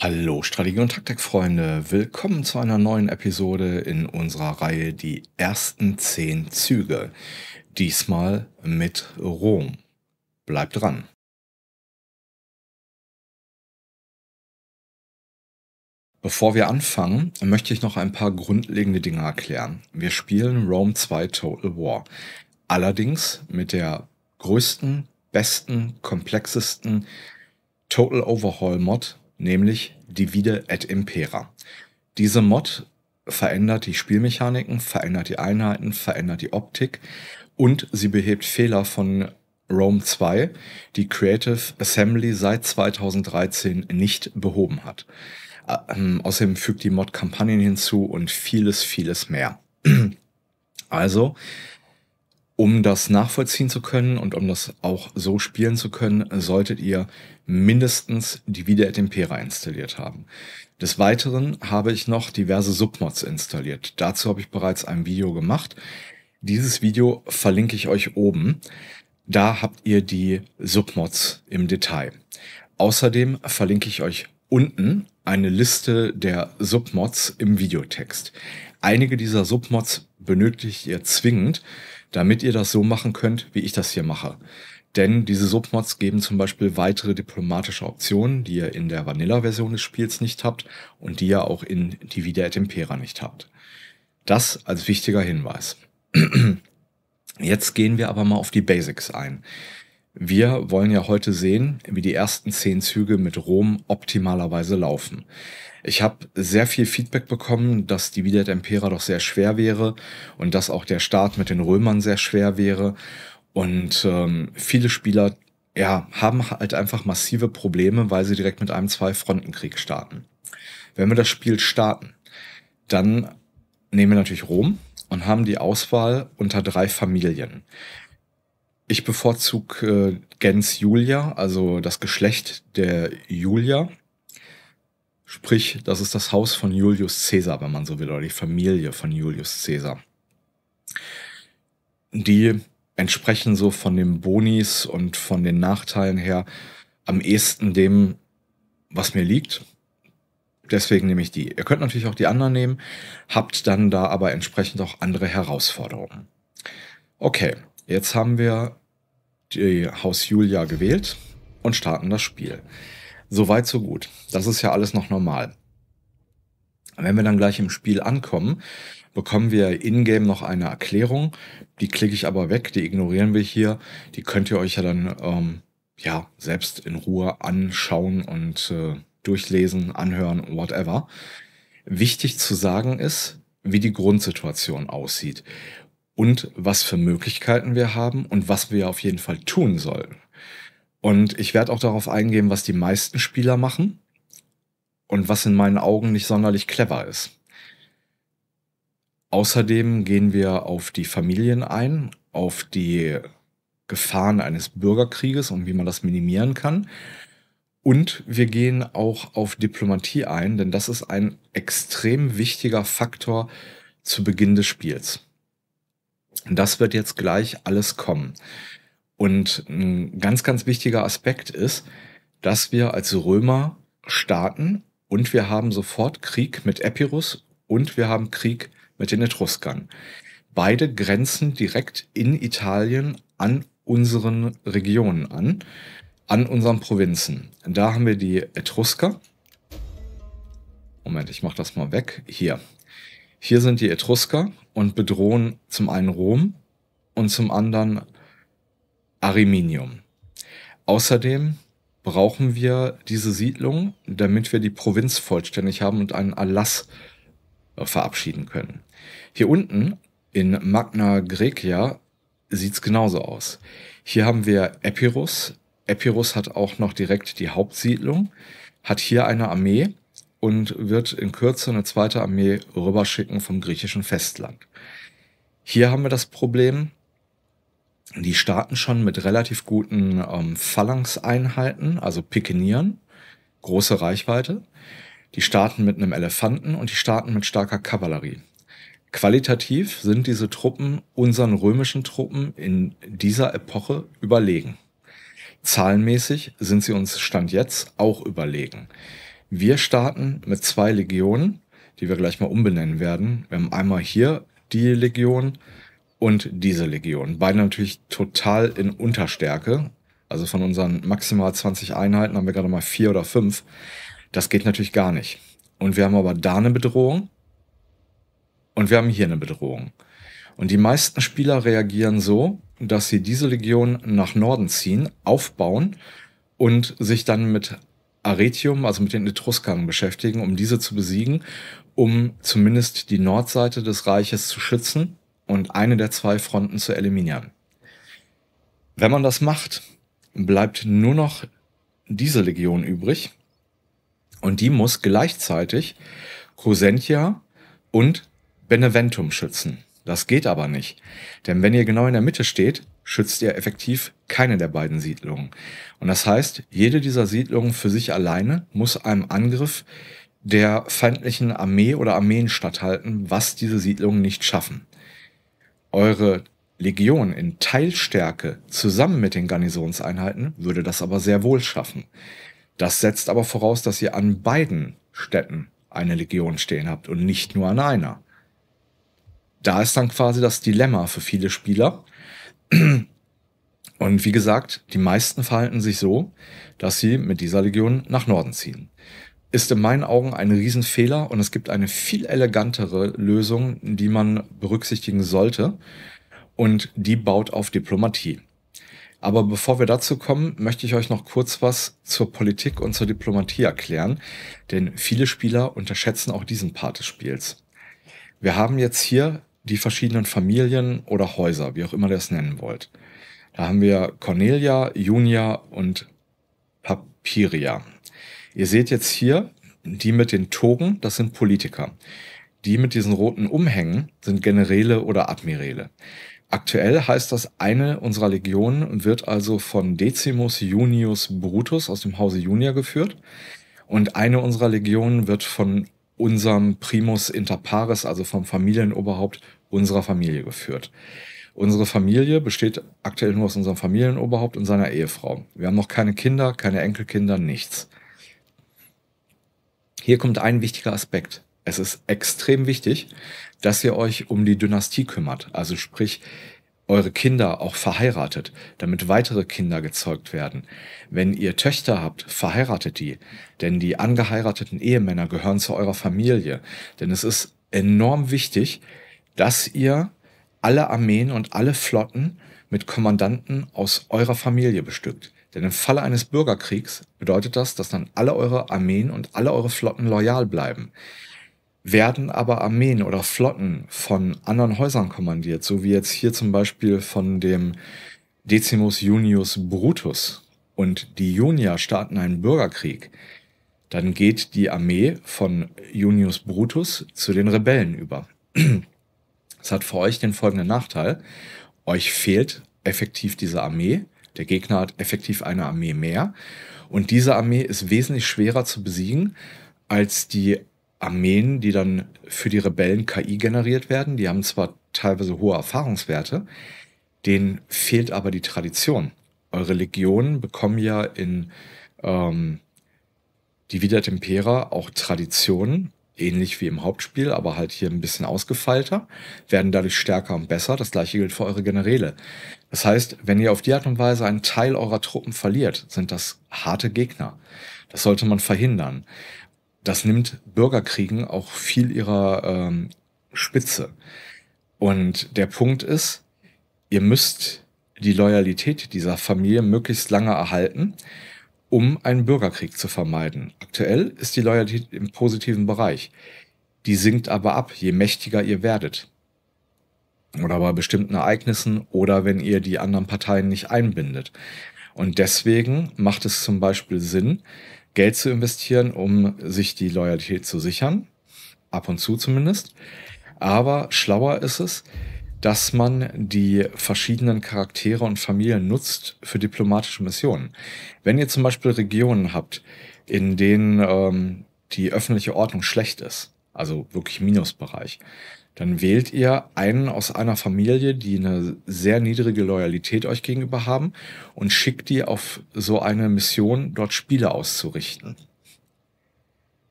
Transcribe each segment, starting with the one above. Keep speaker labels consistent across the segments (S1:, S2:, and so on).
S1: Hallo Strategie- und Taktikfreunde, willkommen zu einer neuen Episode in unserer Reihe
S2: Die ersten zehn Züge. Diesmal mit Rom. Bleibt dran. Bevor wir anfangen, möchte ich noch ein paar grundlegende Dinge erklären.
S1: Wir spielen Rome 2 Total War. Allerdings mit der größten, besten, komplexesten Total Overhaul Mod, nämlich Divide et Impera. Diese Mod verändert die Spielmechaniken, verändert die Einheiten, verändert die Optik und sie behebt Fehler von Rome 2, die Creative Assembly seit 2013 nicht behoben hat. Ähm, außerdem fügt die Mod Kampagnen hinzu und vieles, vieles mehr. also um das nachvollziehen zu können und um das auch so spielen zu können, solltet ihr mindestens die Videoatempera installiert haben. Des Weiteren habe ich noch diverse Submods installiert. Dazu habe ich bereits ein Video gemacht. Dieses Video verlinke ich euch oben. Da habt ihr die Submods im Detail. Außerdem verlinke ich euch unten eine Liste der Submods im Videotext. Einige dieser Submods benötigt ihr zwingend, damit ihr das so machen könnt, wie ich das hier mache. Denn diese Submods geben zum Beispiel weitere diplomatische Optionen, die ihr in der Vanilla-Version des Spiels nicht habt und die ihr auch in Divide et Impera nicht habt. Das als wichtiger Hinweis. Jetzt gehen wir aber mal auf die Basics ein. Wir wollen ja heute sehen, wie die ersten zehn Züge mit Rom optimalerweise laufen. Ich habe sehr viel Feedback bekommen, dass die Via Tempera doch sehr schwer wäre und dass auch der Start mit den Römern sehr schwer wäre. Und ähm, viele Spieler ja, haben halt einfach massive Probleme, weil sie direkt mit einem Zwei-Fronten-Krieg starten. Wenn wir das Spiel starten, dann nehmen wir natürlich Rom und haben die Auswahl unter drei Familien. Ich bevorzuge äh, Gens Julia, also das Geschlecht der Julia. Sprich, das ist das Haus von Julius Caesar, wenn man so will, oder die Familie von Julius Caesar. Die entsprechen so von den Bonis und von den Nachteilen her am ehesten dem, was mir liegt. Deswegen nehme ich die. Ihr könnt natürlich auch die anderen nehmen, habt dann da aber entsprechend auch andere Herausforderungen. Okay, jetzt haben wir die Haus Julia gewählt und starten das Spiel. Soweit, so gut. Das ist ja alles noch normal. Wenn wir dann gleich im Spiel ankommen, bekommen wir in-game noch eine Erklärung. Die klicke ich aber weg, die ignorieren wir hier. Die könnt ihr euch ja dann ähm, ja, selbst in Ruhe anschauen und äh, durchlesen, anhören, whatever. Wichtig zu sagen ist, wie die Grundsituation aussieht und was für Möglichkeiten wir haben und was wir auf jeden Fall tun sollen. Und ich werde auch darauf eingehen, was die meisten Spieler machen und was in meinen Augen nicht sonderlich clever ist. Außerdem gehen wir auf die Familien ein, auf die Gefahren eines Bürgerkrieges und wie man das minimieren kann. Und wir gehen auch auf Diplomatie ein, denn das ist ein extrem wichtiger Faktor zu Beginn des Spiels. Das wird jetzt gleich alles kommen. Und ein ganz, ganz wichtiger Aspekt ist, dass wir als Römer starten und wir haben sofort Krieg mit Epirus und wir haben Krieg mit den Etruskern. Beide grenzen direkt in Italien an unseren Regionen an, an unseren Provinzen. Da haben wir die Etrusker. Moment, ich mache das mal weg. Hier. Hier sind die Etrusker und bedrohen zum einen Rom und zum anderen Ariminium. Außerdem brauchen wir diese Siedlung, damit wir die Provinz vollständig haben und einen Erlass äh, verabschieden können. Hier unten in Magna Graecia sieht es genauso aus. Hier haben wir Epirus. Epirus hat auch noch direkt die Hauptsiedlung, hat hier eine Armee und wird in Kürze eine zweite Armee rüberschicken vom griechischen Festland. Hier haben wir das Problem, die starten schon mit relativ guten ähm, Phalanx-Einheiten, also Pikenieren, große Reichweite. Die starten mit einem Elefanten und die starten mit starker Kavallerie. Qualitativ sind diese Truppen unseren römischen Truppen in dieser Epoche überlegen. Zahlenmäßig sind sie uns Stand jetzt auch überlegen. Wir starten mit zwei Legionen, die wir gleich mal umbenennen werden. Wir haben einmal hier die Legion und diese Legion. Beide natürlich total in Unterstärke. Also von unseren maximal 20 Einheiten haben wir gerade mal vier oder fünf. Das geht natürlich gar nicht. Und wir haben aber da eine Bedrohung und wir haben hier eine Bedrohung. Und die meisten Spieler reagieren so, dass sie diese Legion nach Norden ziehen, aufbauen und sich dann mit Aretium, also mit den Etruskern beschäftigen, um diese zu besiegen, um zumindest die Nordseite des Reiches zu schützen und eine der zwei Fronten zu eliminieren. Wenn man das macht, bleibt nur noch diese Legion übrig und die muss gleichzeitig Cosentia und Beneventum schützen. Das geht aber nicht, denn wenn ihr genau in der Mitte steht, schützt er effektiv keine der beiden Siedlungen. Und das heißt, jede dieser Siedlungen für sich alleine muss einem Angriff der feindlichen Armee oder Armeen statthalten, was diese Siedlungen nicht schaffen. Eure Legion in Teilstärke zusammen mit den Garnisonseinheiten würde das aber sehr wohl schaffen. Das setzt aber voraus, dass ihr an beiden Städten eine Legion stehen habt und nicht nur an einer. Da ist dann quasi das Dilemma für viele Spieler, Und wie gesagt, die meisten verhalten sich so, dass sie mit dieser Legion nach Norden ziehen. Ist in meinen Augen ein Riesenfehler und es gibt eine viel elegantere Lösung, die man berücksichtigen sollte. Und die baut auf Diplomatie. Aber bevor wir dazu kommen, möchte ich euch noch kurz was zur Politik und zur Diplomatie erklären, denn viele Spieler unterschätzen auch diesen Part des Spiels. Wir haben jetzt hier die verschiedenen Familien oder Häuser, wie auch immer ihr es nennen wollt. Da haben wir Cornelia, Junia und Papiria. Ihr seht jetzt hier, die mit den Togen, das sind Politiker. Die mit diesen roten Umhängen sind Generäle oder Admiräle. Aktuell heißt das eine unserer Legionen wird also von Decimus Junius Brutus aus dem Hause Junia geführt. Und eine unserer Legionen wird von unserem Primus Inter Pares, also vom Familienoberhaupt unserer Familie geführt. Unsere Familie besteht aktuell nur aus unserem Familienoberhaupt und seiner Ehefrau. Wir haben noch keine Kinder, keine Enkelkinder, nichts. Hier kommt ein wichtiger Aspekt. Es ist extrem wichtig, dass ihr euch um die Dynastie kümmert, also sprich eure Kinder auch verheiratet, damit weitere Kinder gezeugt werden. Wenn ihr Töchter habt, verheiratet die, denn die angeheirateten Ehemänner gehören zu eurer Familie. Denn es ist enorm wichtig, dass ihr alle Armeen und alle Flotten mit Kommandanten aus eurer Familie bestückt. Denn im Falle eines Bürgerkriegs bedeutet das, dass dann alle eure Armeen und alle eure Flotten loyal bleiben. Werden aber Armeen oder Flotten von anderen Häusern kommandiert, so wie jetzt hier zum Beispiel von dem Decimus Junius Brutus und die Junier starten einen Bürgerkrieg, dann geht die Armee von Junius Brutus zu den Rebellen über. Es hat für euch den folgenden Nachteil. Euch fehlt effektiv diese Armee. Der Gegner hat effektiv eine Armee mehr. Und diese Armee ist wesentlich schwerer zu besiegen als die Armeen, die dann für die Rebellen KI generiert werden. Die haben zwar teilweise hohe Erfahrungswerte, denen fehlt aber die Tradition. Eure Legionen bekommen ja in ähm, die Wieder Tempera auch Traditionen ähnlich wie im Hauptspiel, aber halt hier ein bisschen ausgefeilter, werden dadurch stärker und besser. Das gleiche gilt für eure Generäle. Das heißt, wenn ihr auf die Art und Weise einen Teil eurer Truppen verliert, sind das harte Gegner. Das sollte man verhindern. Das nimmt Bürgerkriegen auch viel ihrer ähm, Spitze. Und der Punkt ist, ihr müsst die Loyalität dieser Familie möglichst lange erhalten um einen Bürgerkrieg zu vermeiden. Aktuell ist die Loyalität im positiven Bereich. Die sinkt aber ab, je mächtiger ihr werdet. Oder bei bestimmten Ereignissen oder wenn ihr die anderen Parteien nicht einbindet. Und deswegen macht es zum Beispiel Sinn, Geld zu investieren, um sich die Loyalität zu sichern. Ab und zu zumindest. Aber schlauer ist es, dass man die verschiedenen Charaktere und Familien nutzt für diplomatische Missionen. Wenn ihr zum Beispiel Regionen habt, in denen ähm, die öffentliche Ordnung schlecht ist, also wirklich Minusbereich, dann wählt ihr einen aus einer Familie, die eine sehr niedrige Loyalität euch gegenüber haben und schickt die auf so eine Mission, dort Spiele auszurichten.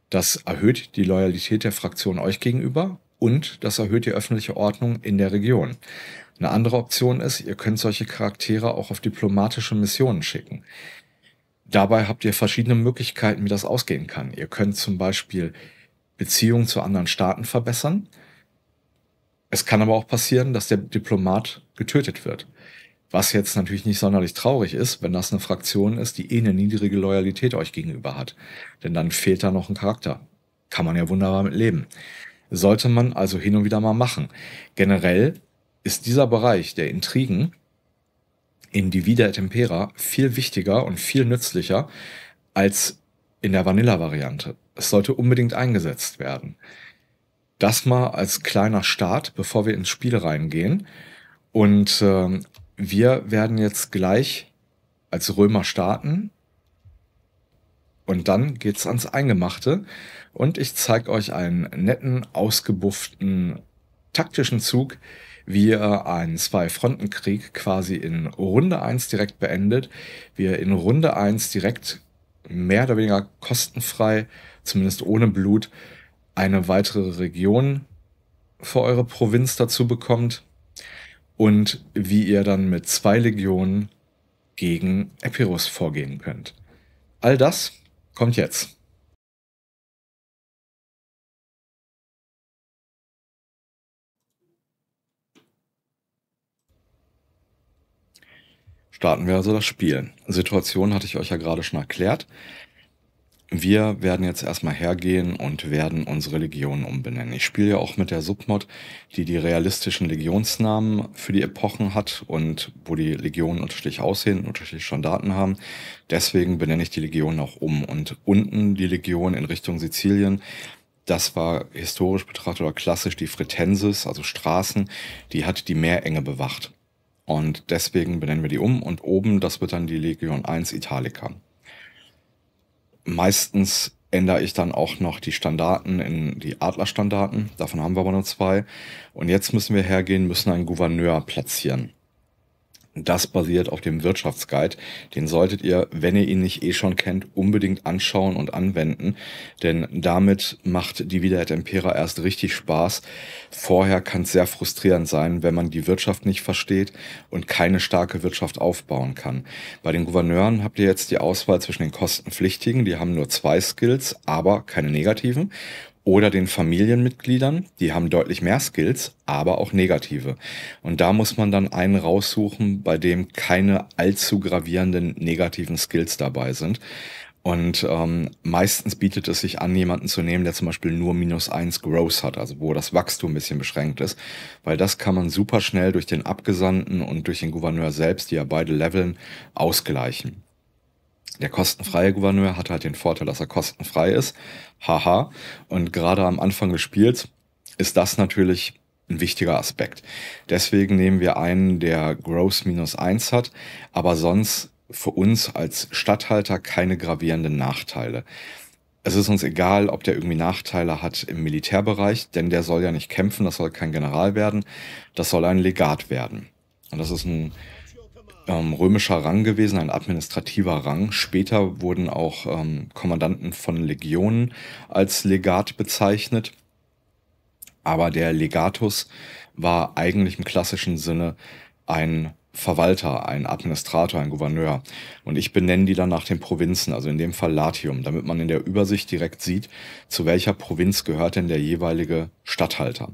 S1: Das erhöht die Loyalität der Fraktion euch gegenüber und das erhöht die öffentliche Ordnung in der Region. Eine andere Option ist, ihr könnt solche Charaktere auch auf diplomatische Missionen schicken. Dabei habt ihr verschiedene Möglichkeiten, wie das ausgehen kann. Ihr könnt zum Beispiel Beziehungen zu anderen Staaten verbessern. Es kann aber auch passieren, dass der Diplomat getötet wird. Was jetzt natürlich nicht sonderlich traurig ist, wenn das eine Fraktion ist, die eh eine niedrige Loyalität euch gegenüber hat. Denn dann fehlt da noch ein Charakter. Kann man ja wunderbar mit leben. Sollte man also hin und wieder mal machen. Generell ist dieser Bereich der Intrigen in Divide Tempera viel wichtiger und viel nützlicher als in der Vanilla-Variante. Es sollte unbedingt eingesetzt werden. Das mal als kleiner Start, bevor wir ins Spiel reingehen. Und äh, wir werden jetzt gleich als Römer starten. Und dann geht's ans Eingemachte. Und ich zeige euch einen netten, ausgebufften taktischen Zug, wie ihr einen Zwei-Fronten-Krieg quasi in Runde 1 direkt beendet, wie ihr in Runde 1 direkt mehr oder weniger kostenfrei, zumindest ohne Blut, eine weitere Region für eure Provinz dazu bekommt und wie ihr dann mit zwei Legionen gegen
S2: Epirus vorgehen könnt. All das kommt jetzt. Starten wir also das Spiel.
S1: Situation hatte ich euch ja gerade schon erklärt. Wir werden jetzt erstmal hergehen und werden unsere Legionen umbenennen. Ich spiele ja auch mit der Submod, die die realistischen Legionsnamen für die Epochen hat und wo die Legionen unterschiedlich aussehen, unterschiedlich schon Daten haben. Deswegen benenne ich die Legionen auch um. Und unten die Legion in Richtung Sizilien, das war historisch betrachtet oder klassisch die Fritensis, also Straßen, die hat die Meerenge bewacht. Und deswegen benennen wir die um und oben, das wird dann die Legion 1 Italica. Meistens ändere ich dann auch noch die Standarten in die Adlerstandarten. Davon haben wir aber nur zwei. Und jetzt müssen wir hergehen, müssen einen Gouverneur platzieren. Das basiert auf dem Wirtschaftsguide. Den solltet ihr, wenn ihr ihn nicht eh schon kennt, unbedingt anschauen und anwenden. Denn damit macht die Wieder Wiederheit Empera erst richtig Spaß. Vorher kann es sehr frustrierend sein, wenn man die Wirtschaft nicht versteht und keine starke Wirtschaft aufbauen kann. Bei den Gouverneuren habt ihr jetzt die Auswahl zwischen den kostenpflichtigen, die haben nur zwei Skills, aber keine negativen oder den Familienmitgliedern, die haben deutlich mehr Skills, aber auch negative. Und da muss man dann einen raussuchen, bei dem keine allzu gravierenden negativen Skills dabei sind. Und ähm, meistens bietet es sich an, jemanden zu nehmen, der zum Beispiel nur minus eins Gross hat, also wo das Wachstum ein bisschen beschränkt ist, weil das kann man super schnell durch den Abgesandten und durch den Gouverneur selbst, die ja beide leveln, ausgleichen. Der kostenfreie Gouverneur hat halt den Vorteil, dass er kostenfrei ist. Haha. Und gerade am Anfang des Spiels ist das natürlich ein wichtiger Aspekt. Deswegen nehmen wir einen, der Gross minus eins hat, aber sonst für uns als Stadthalter keine gravierenden Nachteile. Es ist uns egal, ob der irgendwie Nachteile hat im Militärbereich, denn der soll ja nicht kämpfen, das soll kein General werden, das soll ein Legat werden. Und das ist ein ähm, römischer Rang gewesen, ein administrativer Rang. Später wurden auch ähm, Kommandanten von Legionen als Legat bezeichnet. Aber der Legatus war eigentlich im klassischen Sinne ein Verwalter, ein Administrator, ein Gouverneur. Und ich benenne die dann nach den Provinzen, also in dem Fall Latium, damit man in der Übersicht direkt sieht, zu welcher Provinz gehört denn der jeweilige Statthalter.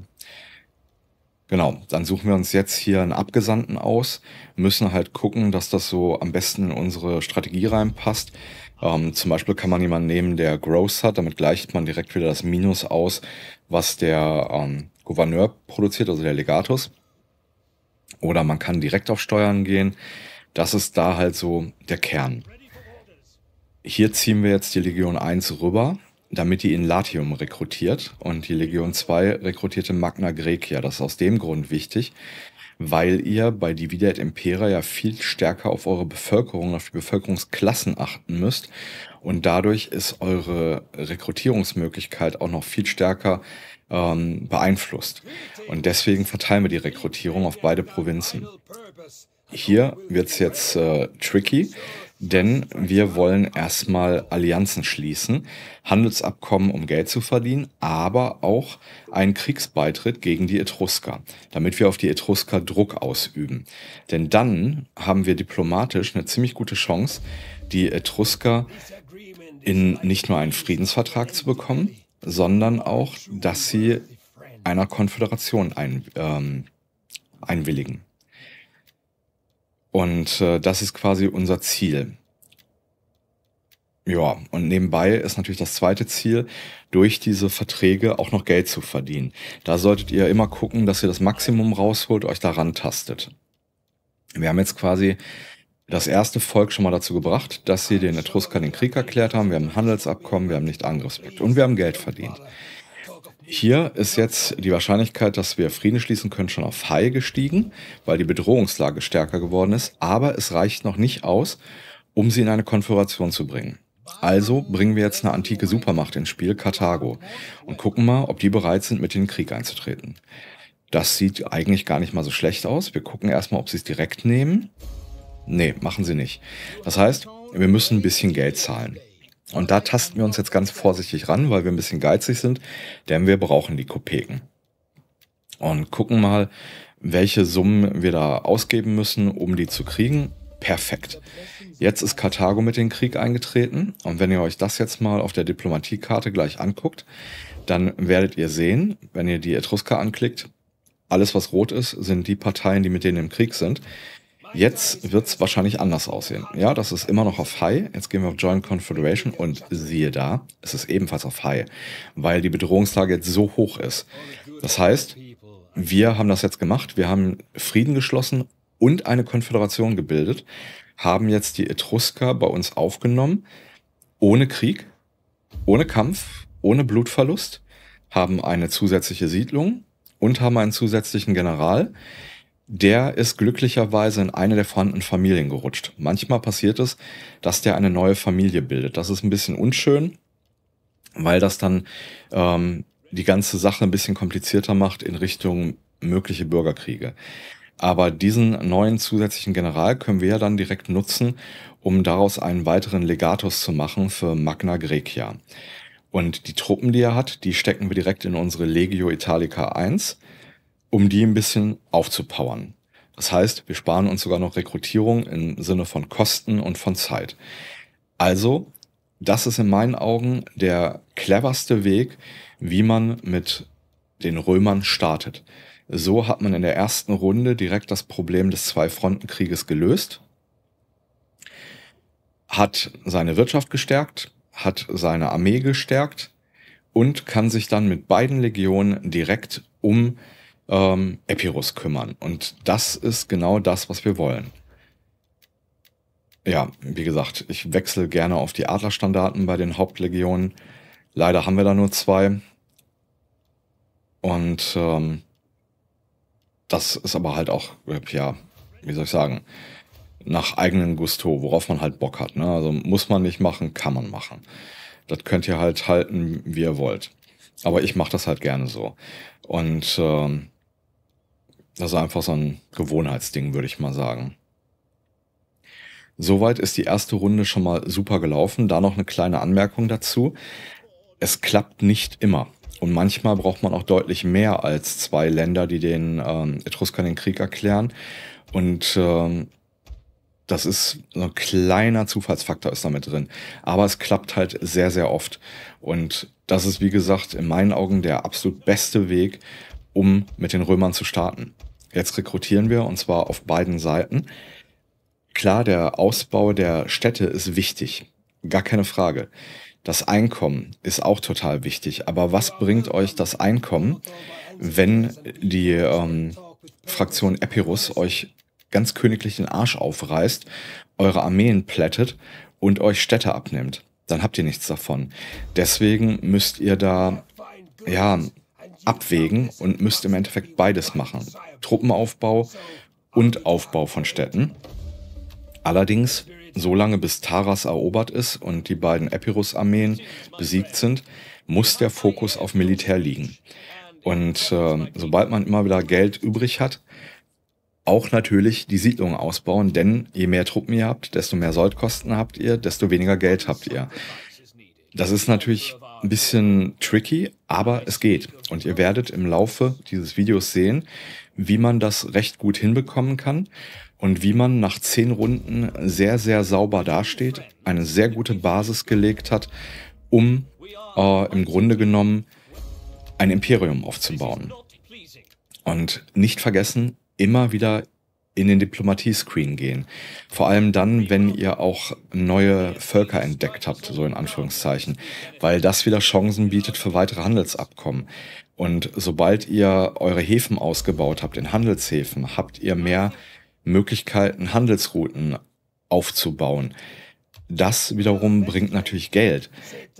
S1: Genau, dann suchen wir uns jetzt hier einen Abgesandten aus, müssen halt gucken, dass das so am besten in unsere Strategie reinpasst. Ähm, zum Beispiel kann man jemanden nehmen, der Gross hat, damit gleicht man direkt wieder das Minus aus, was der ähm, Gouverneur produziert, also der Legatus. Oder man kann direkt auf Steuern gehen. Das ist da halt so der Kern. Hier ziehen wir jetzt die Legion 1 rüber damit die in Latium rekrutiert. Und die Legion 2 rekrutierte Magna Grecia. Das ist aus dem Grund wichtig, weil ihr bei Divide et Impera ja viel stärker auf eure Bevölkerung, auf die Bevölkerungsklassen achten müsst. Und dadurch ist eure Rekrutierungsmöglichkeit auch noch viel stärker ähm, beeinflusst. Und deswegen verteilen wir die Rekrutierung auf beide Provinzen. Hier wird es jetzt äh, tricky, denn wir wollen erstmal Allianzen schließen, Handelsabkommen, um Geld zu verdienen, aber auch einen Kriegsbeitritt gegen die Etrusker, damit wir auf die Etrusker Druck ausüben. Denn dann haben wir diplomatisch eine ziemlich gute Chance, die Etrusker in nicht nur einen Friedensvertrag zu bekommen, sondern auch, dass sie einer Konföderation ein, ähm, einwilligen. Und äh, das ist quasi unser Ziel. Ja, und nebenbei ist natürlich das zweite Ziel, durch diese Verträge auch noch Geld zu verdienen. Da solltet ihr immer gucken, dass ihr das Maximum rausholt, euch daran tastet. Wir haben jetzt quasi das erste Volk schon mal dazu gebracht, dass sie den Etrusker den Krieg erklärt haben. Wir haben ein Handelsabkommen, wir haben nicht Angriffspakt und wir haben Geld verdient. Hier ist jetzt die Wahrscheinlichkeit, dass wir Frieden schließen können, schon auf High gestiegen, weil die Bedrohungslage stärker geworden ist. Aber es reicht noch nicht aus, um sie in eine Konfiguration zu bringen. Also bringen wir jetzt eine antike Supermacht ins Spiel, Karthago, und gucken mal, ob die bereit sind, mit in den Krieg einzutreten. Das sieht eigentlich gar nicht mal so schlecht aus. Wir gucken erstmal, ob sie es direkt nehmen. Nee, machen sie nicht. Das heißt, wir müssen ein bisschen Geld zahlen. Und da tasten wir uns jetzt ganz vorsichtig ran, weil wir ein bisschen geizig sind, denn wir brauchen die Kopeken. Und gucken mal, welche Summen wir da ausgeben müssen, um die zu kriegen. Perfekt. Jetzt ist Karthago mit dem Krieg eingetreten. Und wenn ihr euch das jetzt mal auf der Diplomatiekarte gleich anguckt, dann werdet ihr sehen, wenn ihr die Etrusker anklickt, alles was rot ist, sind die Parteien, die mit denen im Krieg sind. Jetzt wird es wahrscheinlich anders aussehen. Ja, das ist immer noch auf High. Jetzt gehen wir auf Joint Confederation und siehe da, es ist ebenfalls auf High, weil die Bedrohungslage jetzt so hoch ist. Das heißt, wir haben das jetzt gemacht. Wir haben Frieden geschlossen und eine Konföderation gebildet, haben jetzt die Etrusker bei uns aufgenommen, ohne Krieg, ohne Kampf, ohne Blutverlust, haben eine zusätzliche Siedlung und haben einen zusätzlichen General der ist glücklicherweise in eine der vorhandenen Familien gerutscht. Manchmal passiert es, dass der eine neue Familie bildet. Das ist ein bisschen unschön, weil das dann ähm, die ganze Sache ein bisschen komplizierter macht in Richtung mögliche Bürgerkriege. Aber diesen neuen zusätzlichen General können wir ja dann direkt nutzen, um daraus einen weiteren Legatus zu machen für Magna Grecia. Und die Truppen, die er hat, die stecken wir direkt in unsere Legio Italica 1 um die ein bisschen aufzupowern. Das heißt, wir sparen uns sogar noch Rekrutierung im Sinne von Kosten und von Zeit. Also, das ist in meinen Augen der cleverste Weg, wie man mit den Römern startet. So hat man in der ersten Runde direkt das Problem des Zwei-Fronten-Krieges gelöst, hat seine Wirtschaft gestärkt, hat seine Armee gestärkt und kann sich dann mit beiden Legionen direkt um äh, ähm, Epirus kümmern. Und das ist genau das, was wir wollen. Ja, wie gesagt, ich wechsle gerne auf die Adlerstandarten bei den Hauptlegionen. Leider haben wir da nur zwei. Und ähm, das ist aber halt auch, ja, wie soll ich sagen, nach eigenem Gusto, worauf man halt Bock hat. Ne? Also muss man nicht machen, kann man machen. Das könnt ihr halt halten, wie ihr wollt. Aber ich mache das halt gerne so. Und ähm, also einfach so ein Gewohnheitsding, würde ich mal sagen. Soweit ist die erste Runde schon mal super gelaufen. Da noch eine kleine Anmerkung dazu. Es klappt nicht immer. Und manchmal braucht man auch deutlich mehr als zwei Länder, die den ähm, Etruskern den Krieg erklären. Und ähm, das ist so ein kleiner Zufallsfaktor ist damit drin. Aber es klappt halt sehr, sehr oft. Und das ist, wie gesagt, in meinen Augen der absolut beste Weg, um mit den Römern zu starten. Jetzt rekrutieren wir und zwar auf beiden Seiten. Klar, der Ausbau der Städte ist wichtig, gar keine Frage. Das Einkommen ist auch total wichtig. Aber was bringt euch das Einkommen, wenn die ähm, Fraktion Epirus euch ganz königlich den Arsch aufreißt, eure Armeen plättet und euch Städte abnimmt? Dann habt ihr nichts davon. Deswegen müsst ihr da ja abwägen und müsst im Endeffekt beides machen. Truppenaufbau und Aufbau von Städten. Allerdings, solange bis Taras erobert ist und die beiden Epirus-Armeen besiegt sind, muss der Fokus auf Militär liegen. Und äh, sobald man immer wieder Geld übrig hat, auch natürlich die Siedlungen ausbauen, denn je mehr Truppen ihr habt, desto mehr Soldkosten habt ihr, desto weniger Geld habt ihr. Das ist natürlich ein bisschen tricky, aber es geht. Und ihr werdet im Laufe dieses Videos sehen, wie man das recht gut hinbekommen kann und wie man nach zehn Runden sehr, sehr sauber dasteht, eine sehr gute Basis gelegt hat, um äh, im Grunde genommen ein Imperium aufzubauen. Und nicht vergessen, immer wieder in den Diplomatie-Screen gehen. Vor allem dann, wenn ihr auch neue Völker entdeckt habt, so in Anführungszeichen, weil das wieder Chancen bietet für weitere Handelsabkommen. Und sobald ihr eure Häfen ausgebaut habt, in Handelshäfen, habt ihr mehr Möglichkeiten, Handelsrouten aufzubauen. Das wiederum bringt natürlich Geld.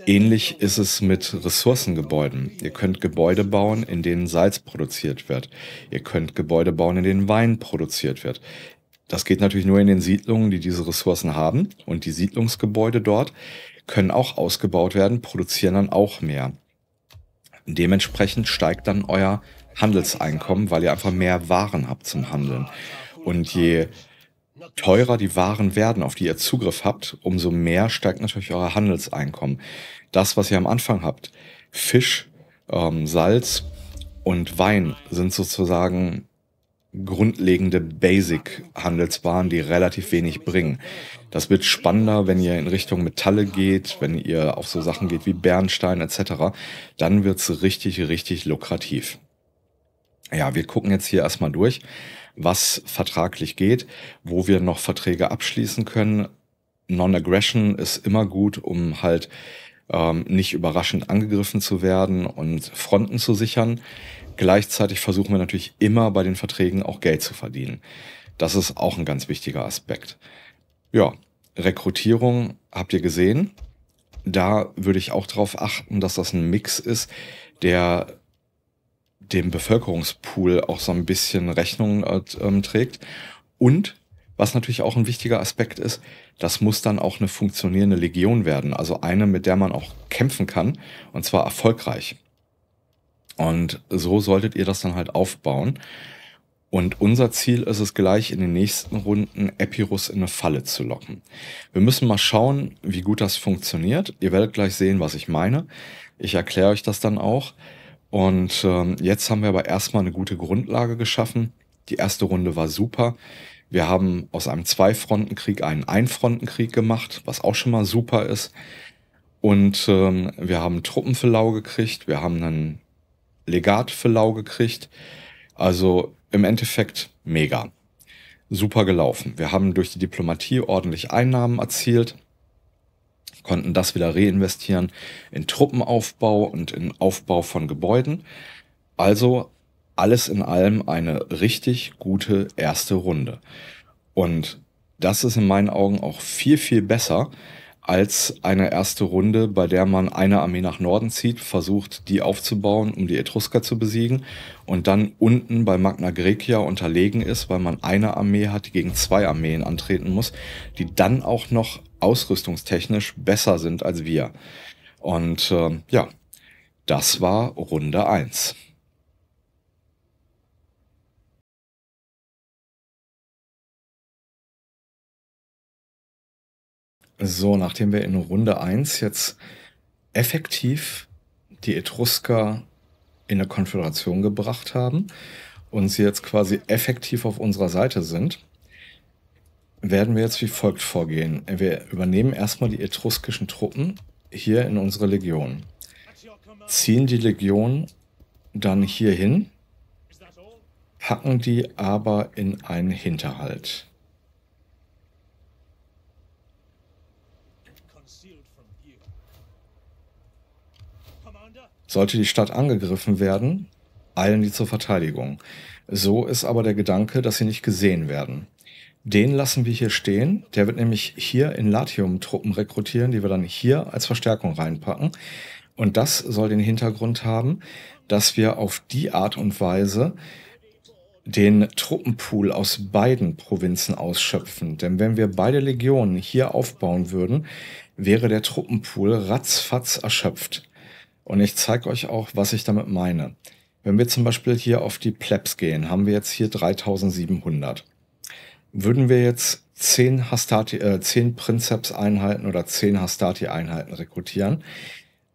S1: Ähnlich ist es mit Ressourcengebäuden. Ihr könnt Gebäude bauen, in denen Salz produziert wird. Ihr könnt Gebäude bauen, in denen Wein produziert wird. Das geht natürlich nur in den Siedlungen, die diese Ressourcen haben. Und die Siedlungsgebäude dort können auch ausgebaut werden, produzieren dann auch mehr. Dementsprechend steigt dann euer Handelseinkommen, weil ihr einfach mehr Waren habt zum Handeln. Und je teurer die Waren werden, auf die ihr Zugriff habt, umso mehr steigt natürlich euer Handelseinkommen. Das, was ihr am Anfang habt, Fisch, ähm, Salz und Wein sind sozusagen grundlegende Basic-Handelswaren, die relativ wenig bringen. Das wird spannender, wenn ihr in Richtung Metalle geht, wenn ihr auf so Sachen geht wie Bernstein etc. Dann wird es richtig, richtig lukrativ. Ja, wir gucken jetzt hier erstmal durch was vertraglich geht, wo wir noch Verträge abschließen können. Non-Aggression ist immer gut, um halt ähm, nicht überraschend angegriffen zu werden und Fronten zu sichern. Gleichzeitig versuchen wir natürlich immer bei den Verträgen auch Geld zu verdienen. Das ist auch ein ganz wichtiger Aspekt. Ja, Rekrutierung habt ihr gesehen. Da würde ich auch darauf achten, dass das ein Mix ist, der dem Bevölkerungspool auch so ein bisschen Rechnung äh, ähm, trägt. Und was natürlich auch ein wichtiger Aspekt ist, das muss dann auch eine funktionierende Legion werden, also eine, mit der man auch kämpfen kann, und zwar erfolgreich. Und so solltet ihr das dann halt aufbauen. Und unser Ziel ist es gleich in den nächsten Runden Epirus in eine Falle zu locken. Wir müssen mal schauen, wie gut das funktioniert. Ihr werdet gleich sehen, was ich meine. Ich erkläre euch das dann auch. Und ähm, jetzt haben wir aber erstmal eine gute Grundlage geschaffen. Die erste Runde war super. Wir haben aus einem Zwei-Fronten-Krieg einen Ein-Fronten-Krieg gemacht, was auch schon mal super ist. Und ähm, wir haben Truppen für Lau gekriegt, wir haben einen Legat für Lau gekriegt. Also im Endeffekt mega. Super gelaufen. Wir haben durch die Diplomatie ordentlich Einnahmen erzielt konnten das wieder reinvestieren in Truppenaufbau und in Aufbau von Gebäuden. Also alles in allem eine richtig gute erste Runde. Und das ist in meinen Augen auch viel, viel besser, als eine erste Runde, bei der man eine Armee nach Norden zieht, versucht, die aufzubauen, um die Etrusker zu besiegen und dann unten bei Magna Graecia unterlegen ist, weil man eine Armee hat, die gegen zwei Armeen antreten muss, die dann auch noch ausrüstungstechnisch besser sind als wir. Und äh, ja, das
S2: war Runde eins. So, nachdem wir in Runde 1 jetzt effektiv die
S1: Etrusker in eine Konföderation gebracht haben und sie jetzt quasi effektiv auf unserer Seite sind, werden wir jetzt wie folgt vorgehen. Wir übernehmen erstmal die etruskischen Truppen hier in unsere Legion. Ziehen die Legion dann hier hin, packen die aber in einen Hinterhalt. Sollte die Stadt angegriffen werden, eilen die zur Verteidigung. So ist aber der Gedanke, dass sie nicht gesehen werden. Den lassen wir hier stehen. Der wird nämlich hier in Latium Truppen rekrutieren, die wir dann hier als Verstärkung reinpacken. Und das soll den Hintergrund haben, dass wir auf die Art und Weise den Truppenpool aus beiden Provinzen ausschöpfen. Denn wenn wir beide Legionen hier aufbauen würden, wäre der Truppenpool ratzfatz erschöpft. Und ich zeige euch auch, was ich damit meine. Wenn wir zum Beispiel hier auf die Plebs gehen, haben wir jetzt hier 3700. Würden wir jetzt 10, Hastati, äh, 10 Prinzeps-Einheiten oder 10 Hastati-Einheiten rekrutieren,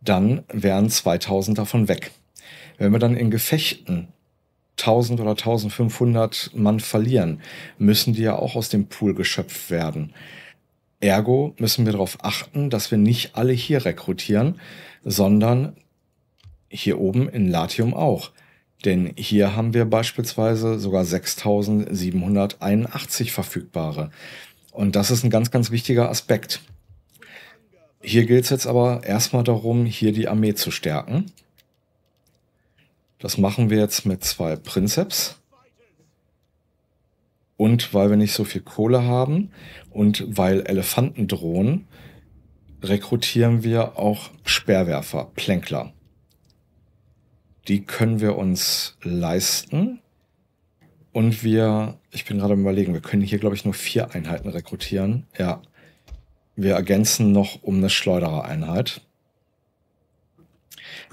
S1: dann wären 2000 davon weg. Wenn wir dann in Gefechten 1000 oder 1500 Mann verlieren, müssen die ja auch aus dem Pool geschöpft werden. Ergo müssen wir darauf achten, dass wir nicht alle hier rekrutieren, sondern hier oben in Latium auch. Denn hier haben wir beispielsweise sogar 6781 verfügbare. Und das ist ein ganz, ganz wichtiger Aspekt. Hier gilt es jetzt aber erstmal darum, hier die Armee zu stärken. Das machen wir jetzt mit zwei Prinzeps. Und weil wir nicht so viel Kohle haben und weil Elefanten drohen, rekrutieren wir auch Sperrwerfer, Plänkler. Die können wir uns leisten. Und wir, ich bin gerade am überlegen, wir können hier, glaube ich, nur vier Einheiten rekrutieren. Ja. Wir ergänzen noch um eine Schleuderereinheit.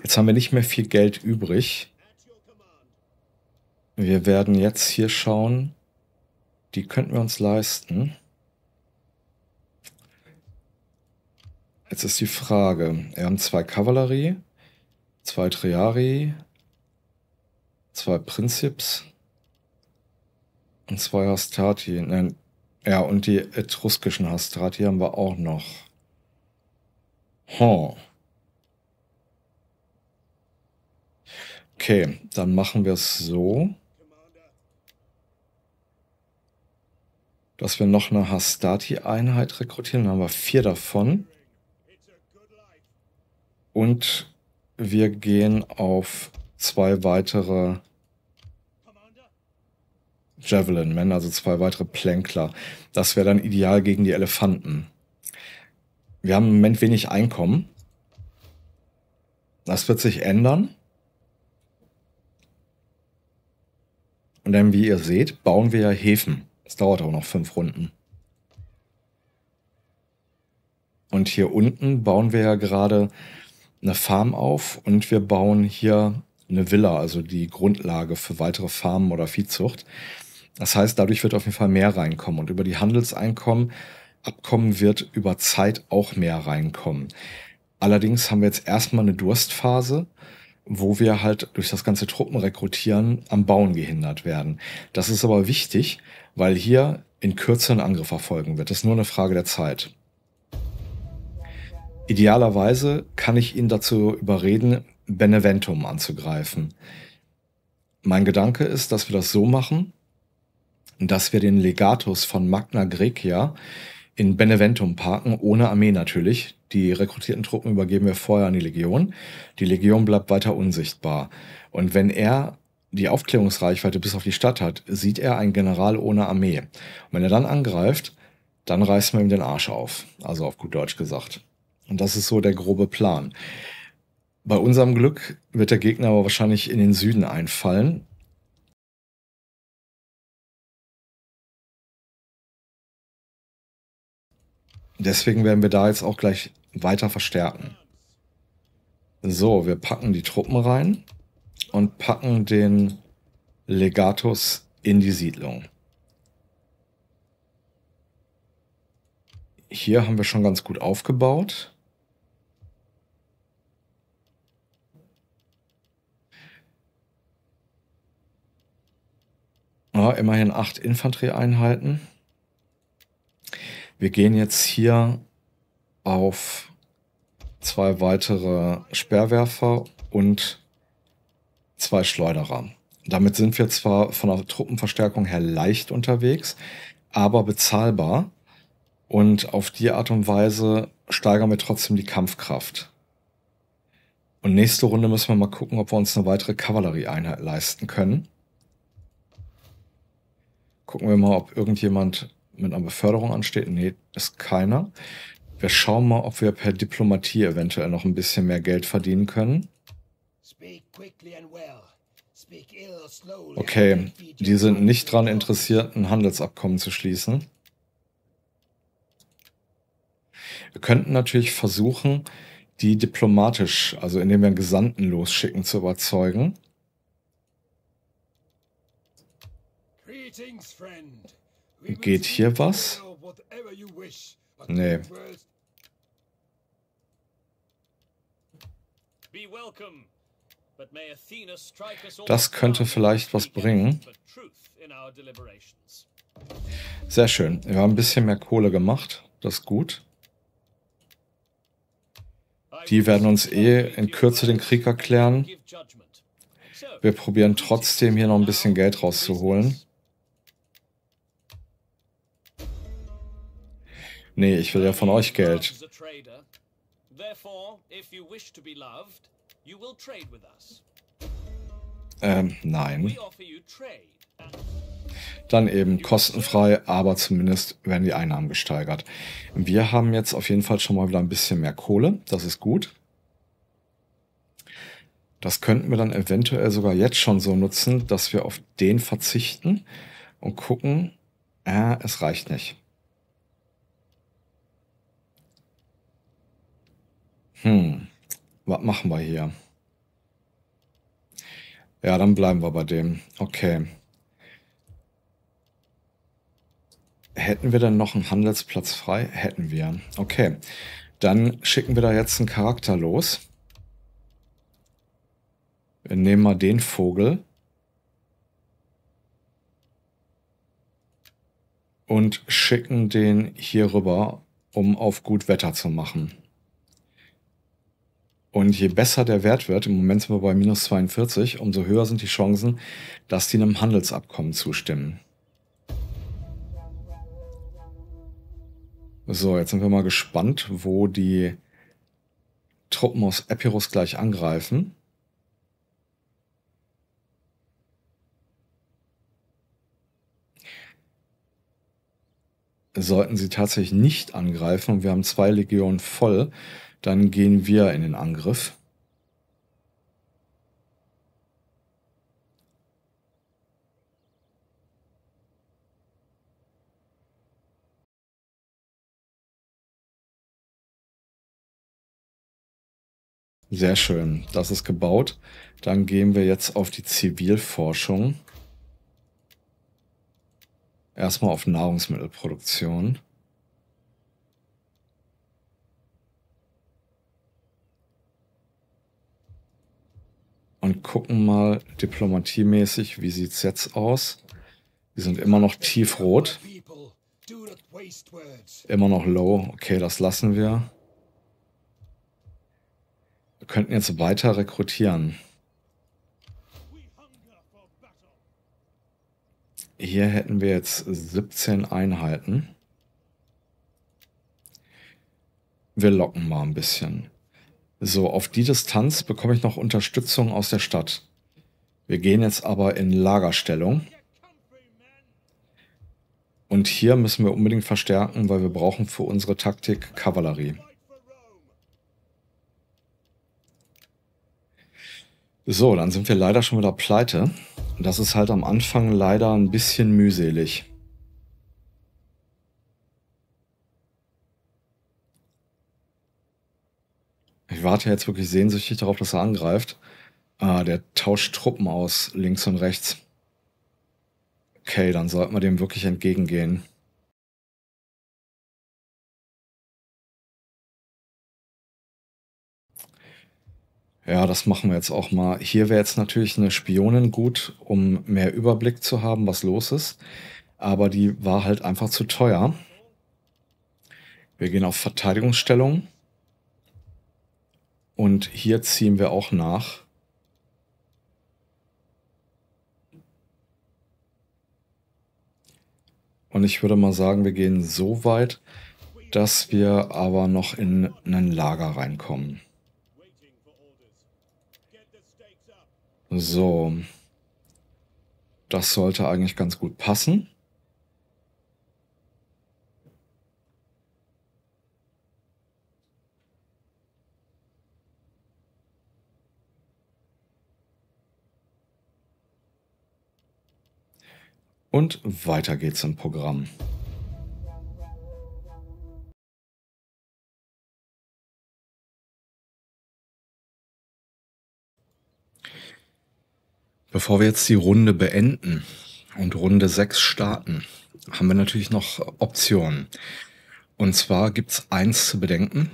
S1: Jetzt haben wir nicht mehr viel Geld übrig. Wir werden jetzt hier schauen. Die könnten wir uns leisten. Jetzt ist die Frage. Wir haben zwei Kavallerie, zwei Triari, zwei Prinzips und zwei Hastati. Nein, ja, und die etruskischen Hastati haben wir auch noch. Huh. Hm. Okay, dann machen wir es so, dass wir noch eine Hastati-Einheit rekrutieren. Dann haben wir vier davon. Und wir gehen auf zwei weitere Javelin-Men, also zwei weitere Plänkler. Das wäre dann ideal gegen die Elefanten. Wir haben im Moment wenig Einkommen. Das wird sich ändern. Und dann, wie ihr seht, bauen wir ja Häfen. Das dauert auch noch fünf Runden. Und hier unten bauen wir ja gerade eine Farm auf und wir bauen hier eine Villa, also die Grundlage für weitere Farmen oder Viehzucht. Das heißt, dadurch wird auf jeden Fall mehr reinkommen und über die Handelseinkommen, Abkommen wird über Zeit auch mehr reinkommen. Allerdings haben wir jetzt erstmal eine Durstphase, wo wir halt durch das ganze Truppenrekrutieren am Bauen gehindert werden. Das ist aber wichtig, weil hier in Kürze ein Angriff erfolgen wird. Das ist nur eine Frage der Zeit. Idealerweise kann ich ihn dazu überreden, Beneventum anzugreifen. Mein Gedanke ist, dass wir das so machen, dass wir den Legatus von Magna Grecia in Beneventum parken, ohne Armee natürlich. Die rekrutierten Truppen übergeben wir vorher an die Legion. Die Legion bleibt weiter unsichtbar. Und wenn er die Aufklärungsreichweite bis auf die Stadt hat, sieht er einen General ohne Armee. Und wenn er dann angreift, dann reißen wir ihm den Arsch auf. Also auf gut Deutsch gesagt. Und das ist so der grobe Plan. Bei unserem Glück
S2: wird der Gegner aber wahrscheinlich in den Süden einfallen. Deswegen werden wir da jetzt auch gleich weiter verstärken. So, wir packen die Truppen
S1: rein und packen den Legatus in die Siedlung. Hier haben wir schon ganz gut aufgebaut. Ja, immerhin acht Infanterieeinheiten. Wir gehen jetzt hier auf zwei weitere Sperrwerfer und zwei Schleuderer. Damit sind wir zwar von der Truppenverstärkung her leicht unterwegs, aber bezahlbar. Und auf die Art und Weise steigern wir trotzdem die Kampfkraft. Und nächste Runde müssen wir mal gucken, ob wir uns eine weitere Kavallerieeinheit leisten können. Gucken wir mal, ob irgendjemand mit einer Beförderung ansteht. Nee, ist keiner. Wir schauen mal, ob wir per Diplomatie eventuell noch ein bisschen mehr Geld verdienen können. Okay, die sind nicht daran interessiert, ein Handelsabkommen zu schließen. Wir könnten natürlich versuchen, die diplomatisch, also indem wir einen Gesandten losschicken, zu überzeugen. Geht hier was? Nee.
S2: Das könnte vielleicht was bringen.
S1: Sehr schön. Wir haben ein bisschen mehr Kohle gemacht. Das ist gut. Die werden uns eh in Kürze den Krieg erklären. Wir probieren trotzdem hier noch ein bisschen Geld rauszuholen. Nee, ich will ja von euch Geld. Ähm, nein. Dann eben kostenfrei, aber zumindest werden die Einnahmen gesteigert. Wir haben jetzt auf jeden Fall schon mal wieder ein bisschen mehr Kohle. Das ist gut. Das könnten wir dann eventuell sogar jetzt schon so nutzen, dass wir auf den verzichten und gucken. Äh, es reicht nicht. Hm, was machen wir hier? Ja, dann bleiben wir bei dem. Okay. Hätten wir dann noch einen Handelsplatz frei? Hätten wir. Okay. Dann schicken wir da jetzt einen Charakter los. Wir nehmen mal den Vogel. Und schicken den hier rüber, um auf gut Wetter zu machen. Und je besser der Wert wird, im Moment sind wir bei minus 42, umso höher sind die Chancen, dass die einem Handelsabkommen zustimmen. So, jetzt sind wir mal gespannt, wo die Truppen aus Epirus gleich angreifen. Sollten sie tatsächlich nicht angreifen, und wir haben zwei Legionen voll, dann gehen wir in den Angriff.
S2: Sehr schön, das ist gebaut. Dann gehen wir jetzt auf die Zivilforschung.
S1: Erstmal auf Nahrungsmittelproduktion. und gucken mal diplomatiemäßig, wie sieht's jetzt aus. Die sind immer noch tiefrot. Immer noch low. Okay, das lassen wir. Wir könnten jetzt weiter rekrutieren. Hier hätten wir jetzt 17 Einheiten. Wir locken mal ein bisschen. So, auf die Distanz bekomme ich noch Unterstützung aus der Stadt. Wir gehen jetzt aber in Lagerstellung. Und hier müssen wir unbedingt verstärken, weil wir brauchen für unsere Taktik Kavallerie. So, dann sind wir leider schon wieder pleite. Das ist halt am Anfang leider ein bisschen mühselig. warte jetzt wirklich sehnsüchtig darauf, dass er angreift.
S2: Ah, der tauscht Truppen aus, links und rechts. Okay, dann sollten wir dem wirklich entgegengehen. Ja, das machen wir jetzt auch mal.
S1: Hier wäre jetzt natürlich eine Spionin gut, um mehr Überblick zu haben, was los ist. Aber die war halt einfach zu teuer. Wir gehen auf Verteidigungsstellung. Und hier ziehen wir auch nach. Und ich würde mal sagen, wir gehen so weit, dass wir aber noch in ein Lager reinkommen. So. Das sollte eigentlich ganz gut passen. Und weiter
S2: geht's im Programm. Bevor wir jetzt die Runde beenden und Runde 6 starten,
S1: haben wir natürlich noch Optionen. Und zwar gibt es eins zu bedenken.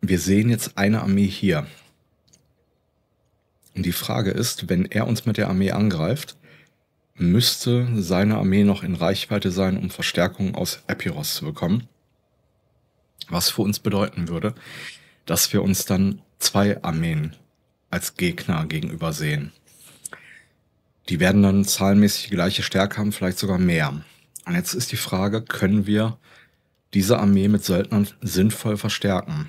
S1: Wir sehen jetzt eine Armee hier. Und die Frage ist, wenn er uns mit der Armee angreift, müsste seine Armee noch in Reichweite sein, um Verstärkung aus Epiros zu bekommen. Was für uns bedeuten würde, dass wir uns dann zwei Armeen als Gegner gegenüber sehen. Die werden dann zahlenmäßig die gleiche Stärke haben, vielleicht sogar mehr. Und jetzt ist die Frage, können wir diese Armee mit Söldnern sinnvoll verstärken?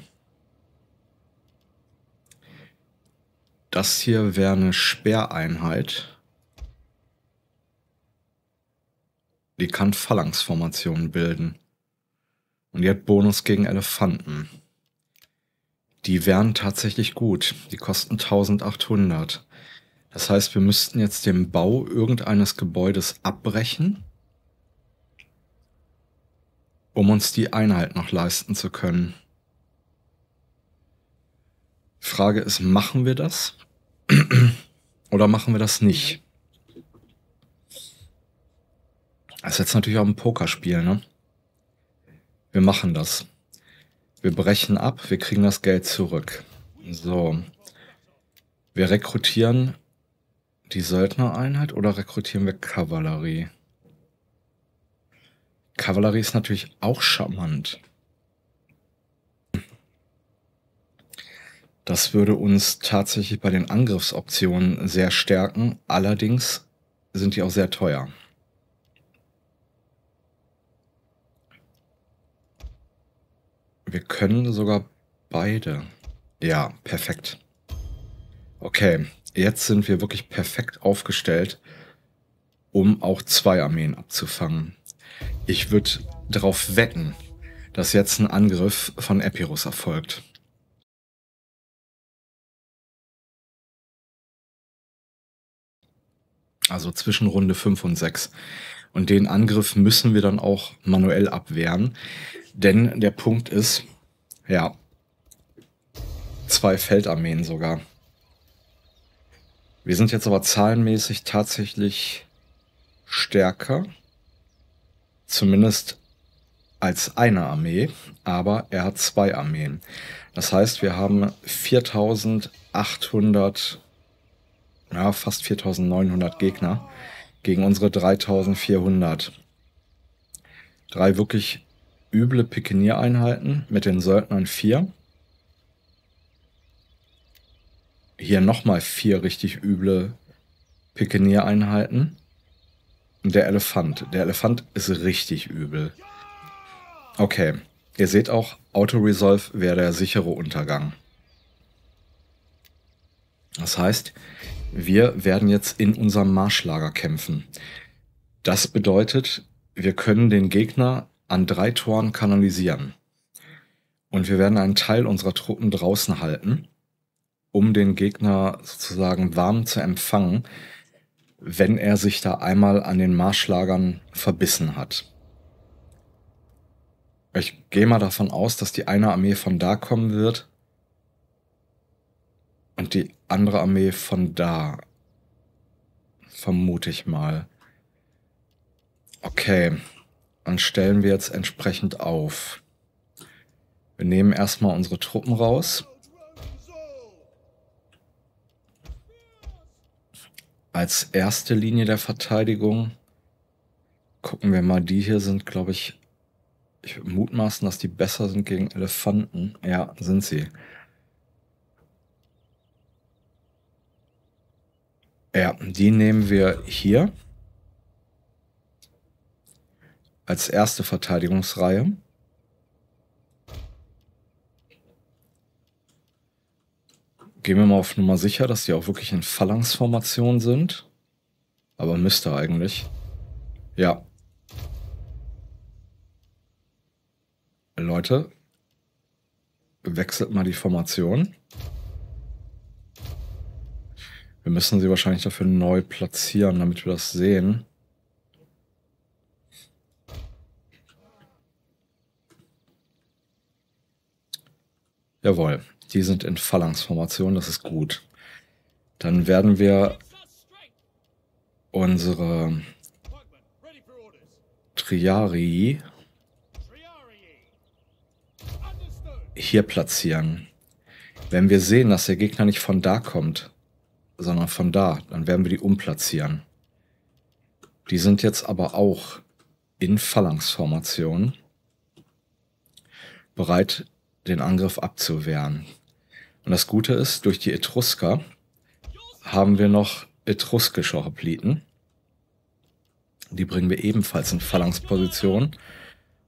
S1: Das hier wäre eine Sperreinheit. Die kann Phalanxformationen bilden. Und die hat Bonus gegen Elefanten. Die wären tatsächlich gut. Die kosten 1800. Das heißt, wir müssten jetzt den Bau irgendeines Gebäudes abbrechen, um uns die Einheit noch leisten zu können. Frage ist, machen wir das? Oder machen wir das nicht? Das ist jetzt natürlich auch ein Pokerspiel, ne? Wir machen das. Wir brechen ab, wir kriegen das Geld zurück. So. Wir rekrutieren die Söldnereinheit oder rekrutieren wir Kavallerie? Kavallerie ist natürlich auch charmant. Das würde uns tatsächlich bei den Angriffsoptionen sehr stärken. Allerdings sind die auch sehr teuer. wir können sogar beide. Ja, perfekt. Okay, jetzt sind wir wirklich perfekt aufgestellt, um auch zwei Armeen abzufangen.
S2: Ich würde darauf wetten, dass jetzt ein Angriff von Epirus erfolgt. Also zwischen Runde 5 und 6. Und den
S1: Angriff müssen wir dann auch manuell abwehren. Denn der Punkt ist, ja, zwei Feldarmeen sogar. Wir sind jetzt aber zahlenmäßig tatsächlich stärker. Zumindest als eine Armee, aber er hat zwei Armeen. Das heißt, wir haben 4800, ja, fast 4900 Gegner gegen unsere 3400. Drei wirklich üble Pikeniereinheiten mit den Söldnern 4. Hier nochmal vier richtig üble Pikeniereinheiten. Und der Elefant. Der Elefant ist richtig übel. Okay. Ihr seht auch, Autoresolve wäre der sichere Untergang. Das heißt, wir werden jetzt in unserem Marschlager kämpfen. Das bedeutet, wir können den Gegner an drei Toren kanalisieren. Und wir werden einen Teil unserer Truppen draußen halten, um den Gegner sozusagen warm zu empfangen, wenn er sich da einmal an den Marschlagern verbissen hat. Ich gehe mal davon aus, dass die eine Armee von da kommen wird und die andere Armee von da. Vermute ich mal. Okay, dann stellen wir jetzt entsprechend auf. Wir nehmen erstmal unsere Truppen raus. Als erste Linie der Verteidigung gucken wir mal, die hier sind, glaube ich, ich mutmaßen, dass die besser sind gegen Elefanten. Ja, sind sie. Ja, die nehmen wir hier als erste Verteidigungsreihe. Gehen wir mal auf Nummer sicher, dass die auch wirklich in Phalanx-Formation sind. Aber müsste eigentlich. Ja. Leute, wechselt mal die Formation. Wir müssen sie wahrscheinlich dafür neu platzieren, damit wir das sehen. Jawohl, die sind in Phalanx-Formation, das ist gut. Dann werden wir unsere Triari hier platzieren. Wenn wir sehen, dass der Gegner nicht von da kommt, sondern von da. Dann werden wir die umplatzieren. Die sind jetzt aber auch in Phalanx-Formation bereit, den Angriff abzuwehren. Und das Gute ist, durch die Etrusker haben wir noch etruskische Hopliten. Die bringen wir ebenfalls in Phalanx-Position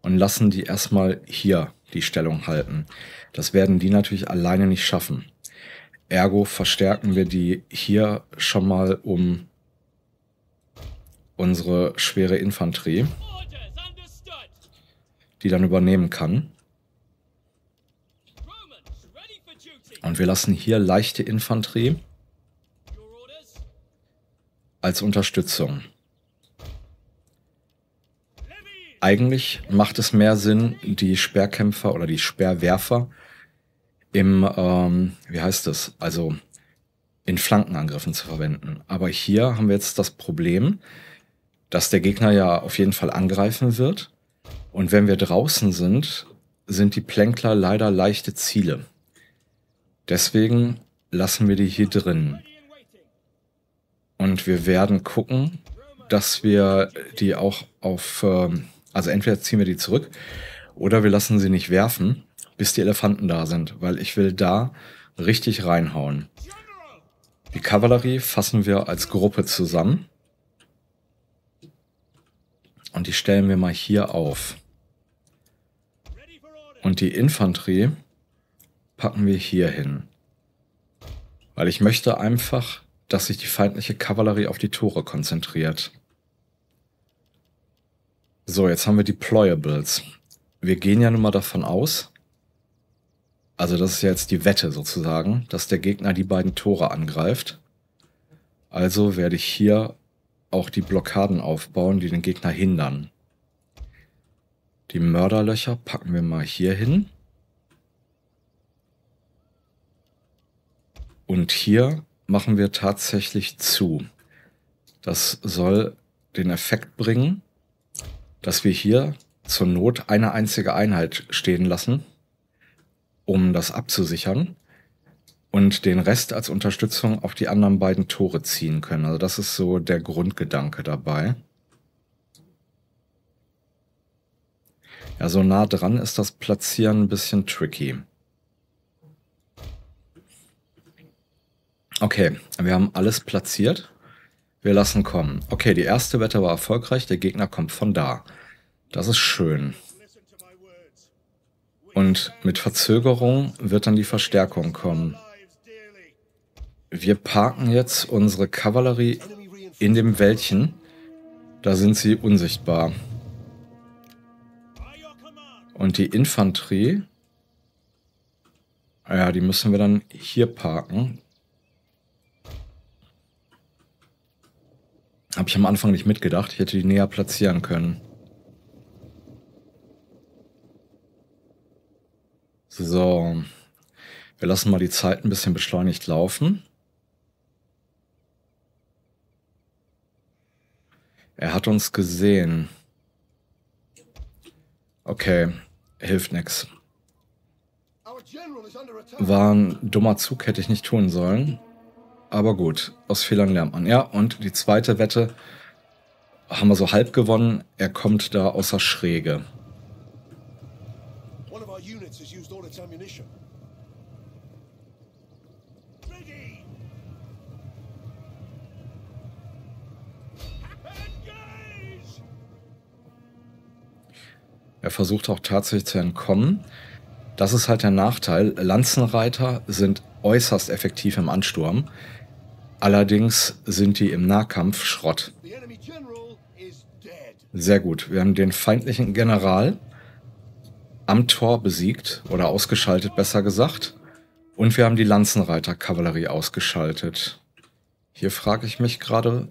S1: und lassen die erstmal hier die Stellung halten. Das werden die natürlich alleine nicht schaffen. Ergo verstärken wir die hier schon mal um unsere schwere Infanterie, die dann übernehmen kann. Und wir lassen hier leichte Infanterie als Unterstützung. Eigentlich macht es mehr Sinn, die Speerkämpfer oder die Speerwerfer im, ähm, wie heißt es, also in Flankenangriffen zu verwenden. Aber hier haben wir jetzt das Problem, dass der Gegner ja auf jeden Fall angreifen wird. Und wenn wir draußen sind, sind die Plänkler leider leichte Ziele. Deswegen lassen wir die hier drin. Und wir werden gucken, dass wir die auch auf, ähm, also entweder ziehen wir die zurück oder wir lassen sie nicht werfen bis die Elefanten da sind, weil ich will da richtig reinhauen. Die Kavallerie fassen wir als Gruppe zusammen. Und die stellen wir mal hier auf. Und die Infanterie packen wir hier hin. Weil ich möchte einfach, dass sich die feindliche Kavallerie auf die Tore konzentriert. So, jetzt haben wir Deployables. Wir gehen ja nun mal davon aus, also das ist jetzt die Wette sozusagen, dass der Gegner die beiden Tore angreift. Also werde ich hier auch die Blockaden aufbauen, die den Gegner hindern. Die Mörderlöcher packen wir mal hier hin. Und hier machen wir tatsächlich zu. Das soll den Effekt bringen, dass wir hier zur Not eine einzige Einheit stehen lassen, um das abzusichern und den Rest als Unterstützung auf die anderen beiden Tore ziehen können. Also das ist so der Grundgedanke dabei. Ja, so nah dran ist das Platzieren ein bisschen tricky. Okay, wir haben alles platziert. Wir lassen kommen. Okay, die erste Wette war erfolgreich, der Gegner kommt von da. Das ist schön. Und mit Verzögerung wird dann die Verstärkung kommen. Wir parken jetzt unsere Kavallerie in dem Wäldchen. Da sind sie unsichtbar. Und die Infanterie, ah ja, die müssen wir dann hier parken. Habe ich am Anfang nicht mitgedacht. Ich hätte die näher platzieren können. So, wir lassen mal die Zeit ein bisschen beschleunigt laufen. Er hat uns gesehen. Okay, hilft nix. War ein dummer Zug, hätte ich nicht tun sollen. Aber gut, aus Fehlern lernt man. Ja, und die zweite Wette haben wir so halb gewonnen. Er kommt da außer Schräge. Er versucht auch tatsächlich zu entkommen. Das ist halt der Nachteil. Lanzenreiter sind äußerst effektiv im Ansturm. Allerdings sind die im Nahkampf Schrott. Sehr gut. Wir haben den feindlichen General am Tor besiegt oder ausgeschaltet, besser gesagt. Und wir haben die Lanzenreiter-Kavallerie ausgeschaltet. Hier frage ich mich gerade,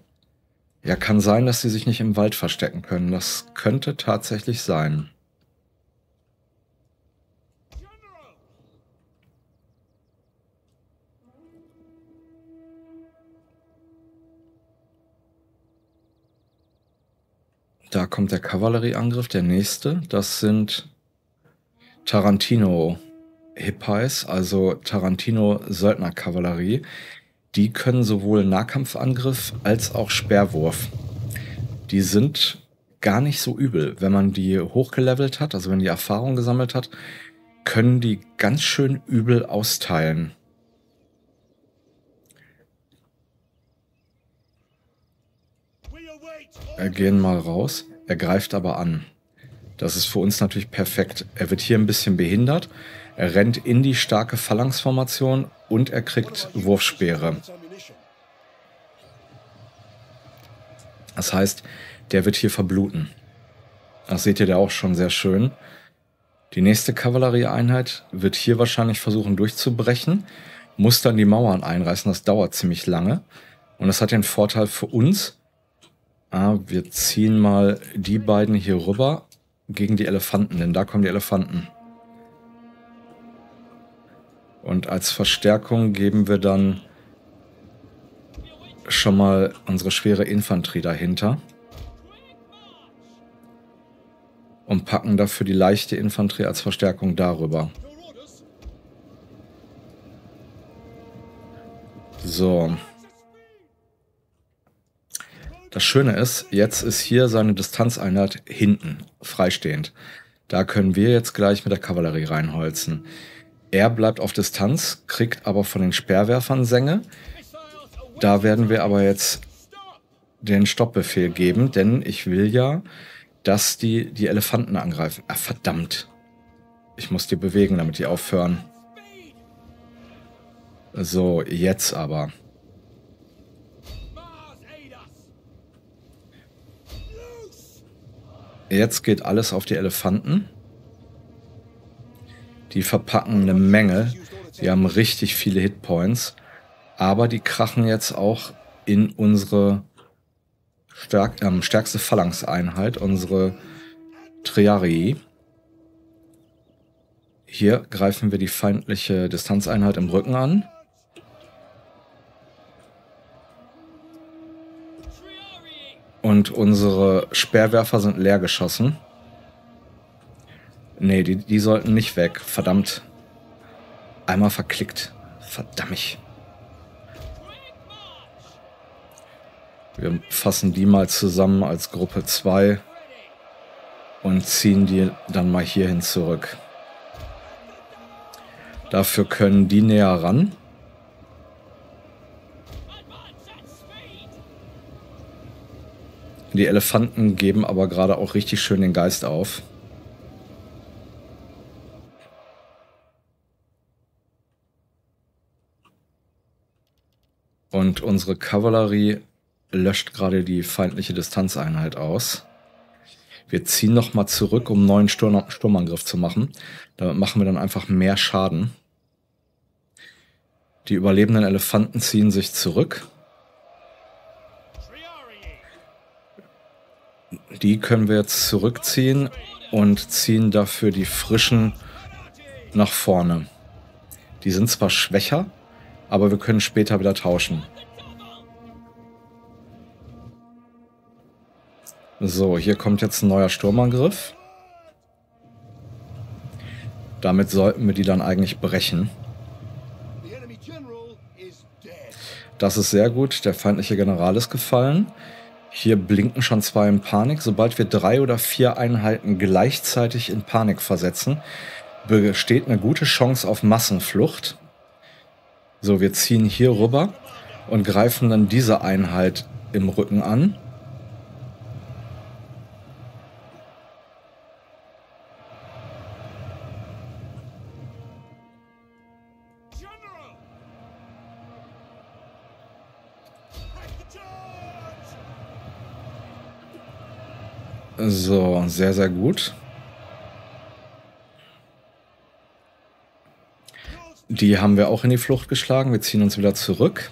S1: ja, kann sein, dass sie sich nicht im Wald verstecken können. Das könnte tatsächlich sein. Da kommt der Kavallerieangriff, der nächste. Das sind Tarantino Hippies, also Tarantino Söldnerkavallerie. Die können sowohl Nahkampfangriff als auch Speerwurf. Die sind gar nicht so übel. Wenn man die hochgelevelt hat, also wenn die Erfahrung gesammelt hat, können die ganz schön übel austeilen. gehen mal raus. Er greift aber an. Das ist für uns natürlich perfekt. Er wird hier ein bisschen behindert. Er rennt in die starke Phalanxformation und er kriegt Wurfspeere. Das heißt, der wird hier verbluten. Das seht ihr da auch schon sehr schön. Die nächste Kavallerieeinheit wird hier wahrscheinlich versuchen durchzubrechen, muss dann die Mauern einreißen. Das dauert ziemlich lange. Und das hat den Vorteil für uns, Ah, wir ziehen mal die beiden hier rüber gegen die Elefanten, denn da kommen die Elefanten. Und als Verstärkung geben wir dann schon mal unsere schwere Infanterie dahinter. Und packen dafür die leichte Infanterie als Verstärkung darüber. So. Das Schöne ist, jetzt ist hier seine Distanzeinheit hinten, freistehend. Da können wir jetzt gleich mit der Kavallerie reinholzen. Er bleibt auf Distanz, kriegt aber von den Speerwerfern Sänge. Da werden wir aber jetzt den Stoppbefehl geben, denn ich will ja, dass die die Elefanten angreifen. Ah, verdammt. Ich muss die bewegen, damit die aufhören. So, jetzt aber. Jetzt geht alles auf die Elefanten. Die verpacken eine Menge. Die haben richtig viele Hitpoints. Aber die krachen jetzt auch in unsere stärk ähm, stärkste Phalanx-Einheit, unsere Triarii. Hier greifen wir die feindliche Distanzeinheit im Rücken an. Und unsere Sperrwerfer sind leer geschossen. Nee, die, die sollten nicht weg. Verdammt. Einmal verklickt. Verdammt. Wir fassen die mal zusammen als Gruppe 2 und ziehen die dann mal hierhin zurück. Dafür können die näher ran. Die Elefanten geben aber gerade auch richtig schön den Geist auf. Und unsere Kavallerie löscht gerade die feindliche Distanzeinheit aus. Wir ziehen nochmal zurück, um einen neuen Sturmangriff zu machen. Damit machen wir dann einfach mehr Schaden. Die überlebenden Elefanten ziehen sich zurück. Die können wir jetzt zurückziehen und ziehen dafür die frischen nach vorne. Die sind zwar schwächer, aber wir können später wieder tauschen. So, hier kommt jetzt ein neuer Sturmangriff. Damit sollten wir die dann eigentlich brechen. Das ist sehr gut. Der feindliche General ist gefallen. Hier blinken schon zwei in Panik. Sobald wir drei oder vier Einheiten gleichzeitig in Panik versetzen, besteht eine gute Chance auf Massenflucht. So, wir ziehen hier rüber und greifen dann diese Einheit im Rücken an. So, sehr, sehr gut. Die haben wir auch in die Flucht geschlagen. Wir ziehen uns wieder zurück.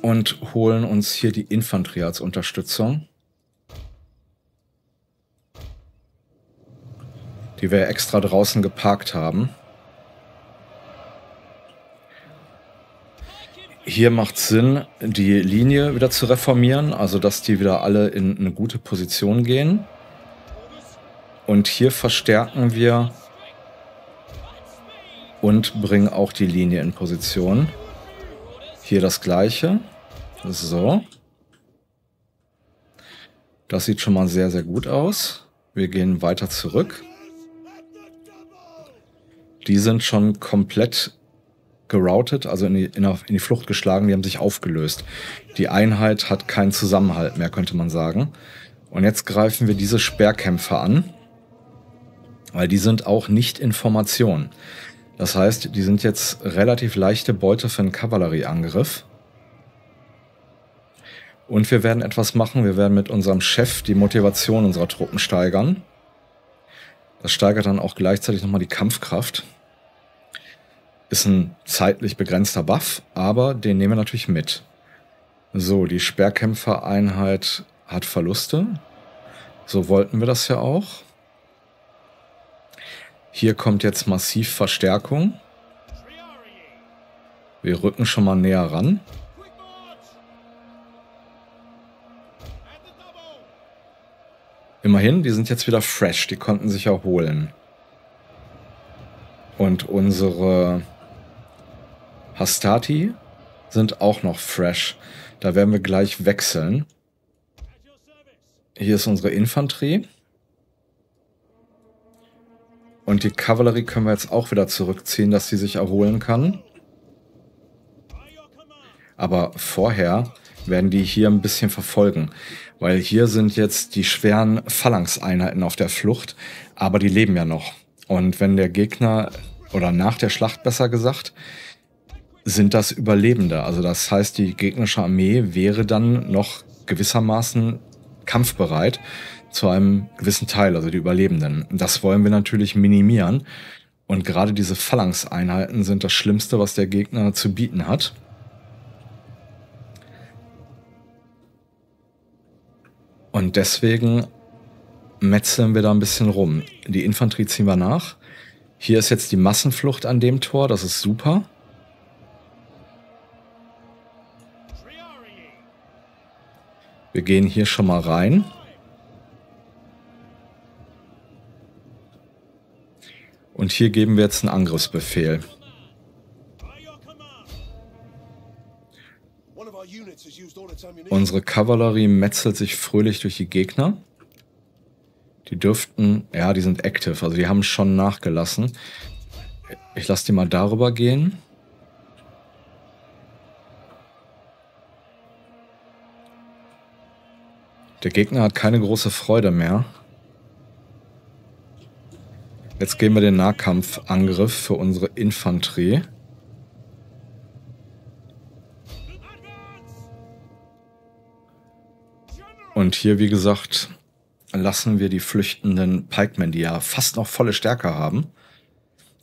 S1: Und holen uns hier die Infanterie als Unterstützung. Die wir extra draußen geparkt haben. Hier macht es Sinn, die Linie wieder zu reformieren, also dass die wieder alle in eine gute Position gehen. Und hier verstärken wir und bringen auch die Linie in Position. Hier das gleiche. So. Das sieht schon mal sehr, sehr gut aus. Wir gehen weiter zurück. Die sind schon komplett geroutet, also in die, in die Flucht geschlagen, die haben sich aufgelöst. Die Einheit hat keinen Zusammenhalt mehr, könnte man sagen. Und jetzt greifen wir diese Sperrkämpfer an, weil die sind auch nicht in Formation. Das heißt, die sind jetzt relativ leichte Beute für einen Kavallerieangriff. Und wir werden etwas machen. Wir werden mit unserem Chef die Motivation unserer Truppen steigern. Das steigert dann auch gleichzeitig nochmal die Kampfkraft. Ist ein zeitlich begrenzter Buff, aber den nehmen wir natürlich mit. So, die Sperrkämpfereinheit hat Verluste. So wollten wir das ja auch. Hier kommt jetzt massiv Verstärkung. Wir rücken schon mal näher ran. Immerhin, die sind jetzt wieder fresh, die konnten sich erholen. Und unsere Hastati sind auch noch fresh. Da werden wir gleich wechseln. Hier ist unsere Infanterie. Und die Kavallerie können wir jetzt auch wieder zurückziehen, dass sie sich erholen kann. Aber vorher werden die hier ein bisschen verfolgen, weil hier sind jetzt die schweren Phalanx-Einheiten auf der Flucht, aber die leben ja noch. Und wenn der Gegner, oder nach der Schlacht besser gesagt, sind das Überlebende. Also das heißt, die gegnerische Armee wäre dann noch gewissermaßen kampfbereit zu einem gewissen Teil, also die Überlebenden. Das wollen wir natürlich minimieren. Und gerade diese Phalanx-Einheiten sind das Schlimmste, was der Gegner zu bieten hat. Und deswegen metzeln wir da ein bisschen rum. Die Infanterie ziehen wir nach. Hier ist jetzt die Massenflucht an dem Tor, das ist super. Wir gehen hier schon mal rein. Und hier geben wir jetzt einen Angriffsbefehl. Unsere Kavallerie metzelt sich fröhlich durch die Gegner. Die dürften, ja, die sind active, also die haben schon nachgelassen. Ich lasse die mal darüber gehen. Der Gegner hat keine große Freude mehr. Jetzt gehen wir den Nahkampfangriff für unsere Infanterie. Und hier, wie gesagt, lassen wir die flüchtenden Pikemen, die ja fast noch volle Stärke haben,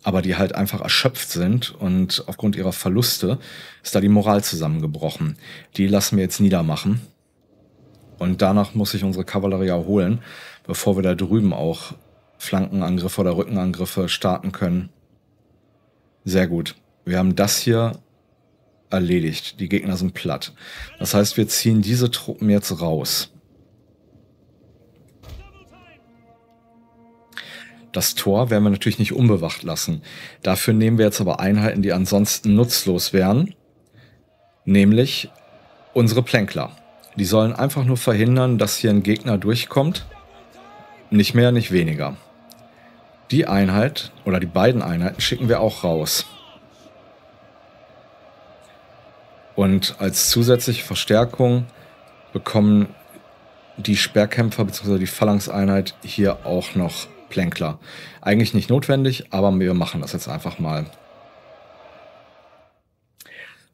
S1: aber die halt einfach erschöpft sind und aufgrund ihrer Verluste ist da die Moral zusammengebrochen. Die lassen wir jetzt niedermachen. Und danach muss sich unsere Kavallerie erholen, bevor wir da drüben auch Flankenangriffe oder Rückenangriffe starten können. Sehr gut. Wir haben das hier erledigt. Die Gegner sind platt. Das heißt, wir ziehen diese Truppen jetzt raus. Das Tor werden wir natürlich nicht unbewacht lassen. Dafür nehmen wir jetzt aber Einheiten, die ansonsten nutzlos wären, nämlich unsere Plänkler. Die sollen einfach nur verhindern, dass hier ein Gegner durchkommt. Nicht mehr, nicht weniger. Die Einheit oder die beiden Einheiten schicken wir auch raus. Und als zusätzliche Verstärkung bekommen die Sperrkämpfer bzw. die Phalanx-Einheit hier auch noch Plänkler. Eigentlich nicht notwendig, aber wir machen das jetzt einfach mal.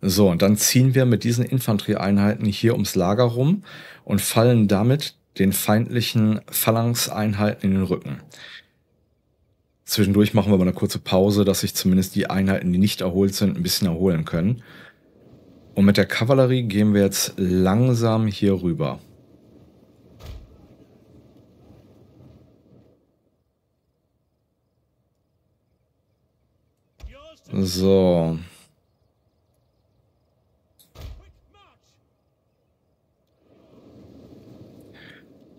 S1: So, und dann ziehen wir mit diesen Infanterieeinheiten hier ums Lager rum und fallen damit den feindlichen Phalanx-Einheiten in den Rücken. Zwischendurch machen wir aber eine kurze Pause, dass sich zumindest die Einheiten, die nicht erholt sind, ein bisschen erholen können. Und mit der Kavallerie gehen wir jetzt langsam hier rüber.
S2: So.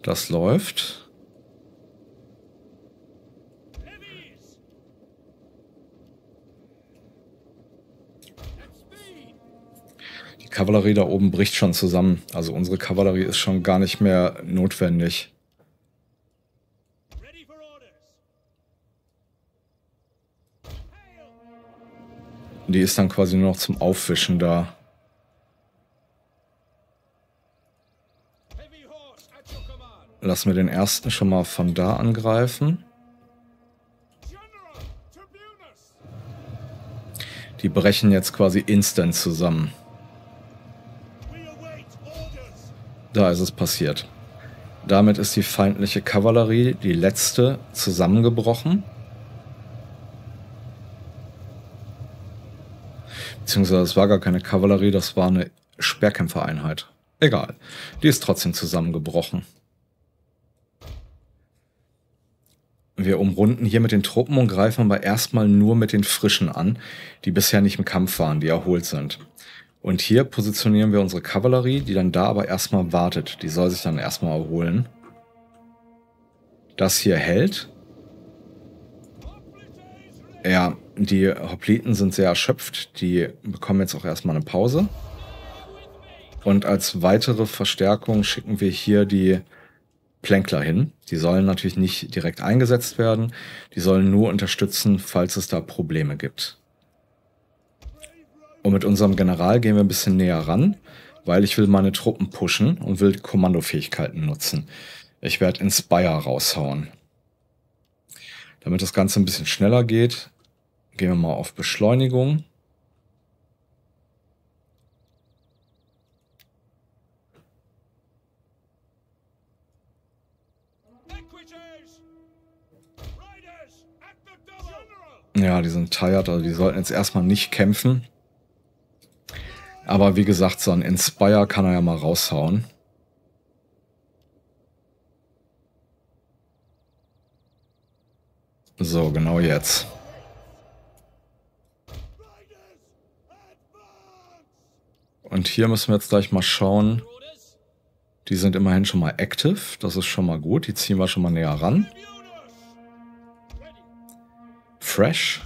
S1: Das läuft. Die Kavallerie da oben bricht schon zusammen. Also unsere Kavallerie ist schon gar nicht mehr notwendig. Die ist dann quasi nur noch zum Aufwischen da. Lassen wir den ersten schon mal von da angreifen. Die brechen jetzt quasi instant zusammen. Da ist es passiert. Damit ist die feindliche Kavallerie, die letzte, zusammengebrochen. Beziehungsweise es war gar keine Kavallerie, das war eine Sperrkämpfereinheit. Egal, die ist trotzdem zusammengebrochen. Wir umrunden hier mit den Truppen und greifen aber erstmal nur mit den Frischen an, die bisher nicht im Kampf waren, die erholt sind. Und hier positionieren wir unsere Kavallerie, die dann da aber erstmal wartet. Die soll sich dann erstmal erholen. Das hier hält. Ja, die Hopliten sind sehr erschöpft. Die bekommen jetzt auch erstmal eine Pause. Und als weitere Verstärkung schicken wir hier die Plänkler hin. Die sollen natürlich nicht direkt eingesetzt werden. Die sollen nur unterstützen, falls es da Probleme gibt. Und mit unserem General gehen wir ein bisschen näher ran, weil ich will meine Truppen pushen und will Kommandofähigkeiten nutzen. Ich werde Inspire raushauen. Damit das Ganze ein bisschen schneller geht, gehen wir mal auf Beschleunigung. Ja, die sind tired, also die sollten jetzt erstmal nicht kämpfen. Aber wie gesagt, so ein Inspire kann er ja mal raushauen. So, genau jetzt. Und hier müssen wir jetzt gleich mal schauen. Die sind immerhin schon mal active. Das ist schon mal gut. Die ziehen wir schon mal näher ran. Fresh.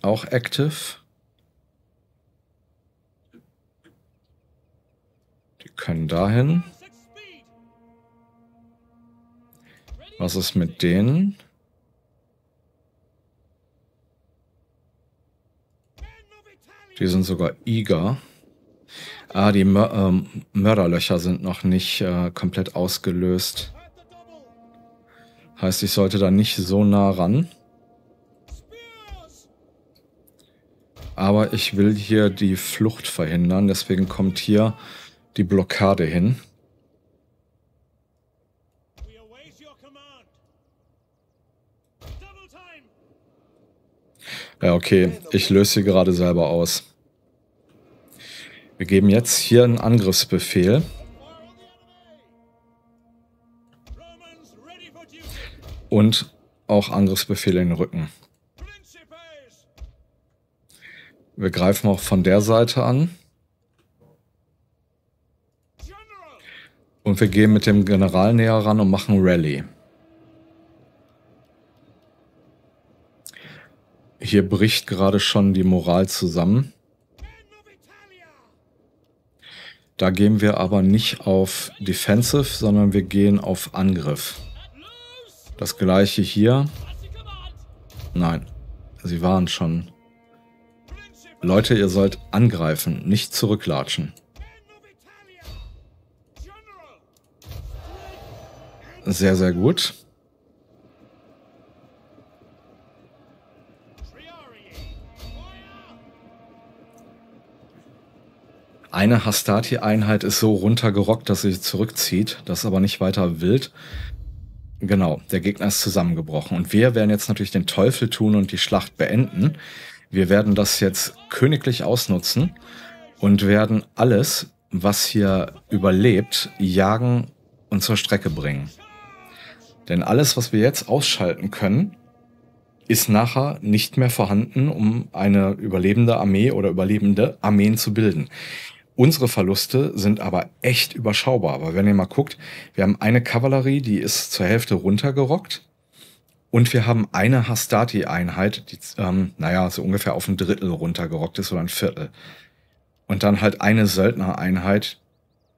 S1: Auch active. Die können dahin. Was ist mit denen? Die sind sogar eager. Ah, die Mör ähm, Mörderlöcher sind noch nicht äh, komplett ausgelöst. Heißt, ich sollte da nicht so nah ran. aber ich will hier die Flucht verhindern, deswegen kommt hier die Blockade hin. Ja, okay, ich löse sie gerade selber aus. Wir geben jetzt hier einen Angriffsbefehl. Und auch Angriffsbefehl in den Rücken. Wir greifen auch von der Seite an. Und wir gehen mit dem General näher ran und machen Rallye. Hier bricht gerade schon die Moral zusammen. Da gehen wir aber nicht auf Defensive, sondern wir gehen auf Angriff. Das gleiche hier. Nein, sie waren schon Leute, ihr sollt angreifen, nicht zurücklatschen. Sehr, sehr gut. Eine Hastati-Einheit ist so runtergerockt, dass sie zurückzieht, das aber nicht weiter wild. Genau, der Gegner ist zusammengebrochen. Und wir werden jetzt natürlich den Teufel tun und die Schlacht beenden. Wir werden das jetzt königlich ausnutzen und werden alles, was hier überlebt, jagen und zur Strecke bringen. Denn alles, was wir jetzt ausschalten können, ist nachher nicht mehr vorhanden, um eine überlebende Armee oder überlebende Armeen zu bilden. Unsere Verluste sind aber echt überschaubar. Aber wenn ihr mal guckt, wir haben eine Kavallerie, die ist zur Hälfte runtergerockt. Und wir haben eine Hastati-Einheit, die, ähm, naja, so ungefähr auf ein Drittel runtergerockt ist oder ein Viertel. Und dann halt eine Söldner-Einheit,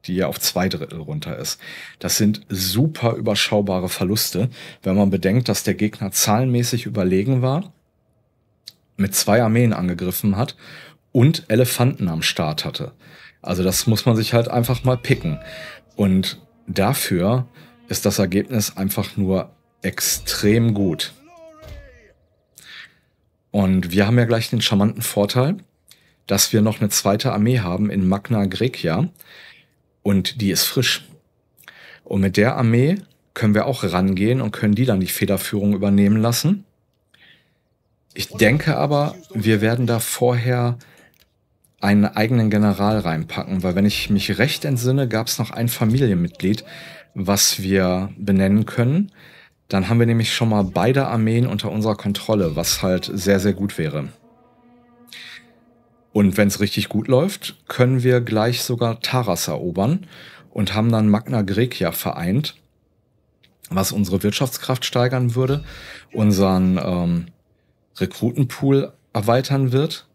S1: die ja auf zwei Drittel runter ist. Das sind super überschaubare Verluste, wenn man bedenkt, dass der Gegner zahlenmäßig überlegen war, mit zwei Armeen angegriffen hat und Elefanten am Start hatte. Also das muss man sich halt einfach mal picken. Und dafür ist das Ergebnis einfach nur extrem gut. Und wir haben ja gleich den charmanten Vorteil, dass wir noch eine zweite Armee haben in Magna Grecia. Und die ist frisch. Und mit der Armee können wir auch rangehen und können die dann die Federführung übernehmen lassen. Ich denke aber, wir werden da vorher einen eigenen General reinpacken, weil wenn ich mich recht entsinne, gab es noch ein Familienmitglied, was wir benennen können, dann haben wir nämlich schon mal beide Armeen unter unserer Kontrolle, was halt sehr, sehr gut wäre. Und wenn es richtig gut läuft, können wir gleich sogar Taras erobern und haben dann Magna Grecia vereint, was unsere Wirtschaftskraft steigern würde, unseren ähm, Rekrutenpool erweitern wird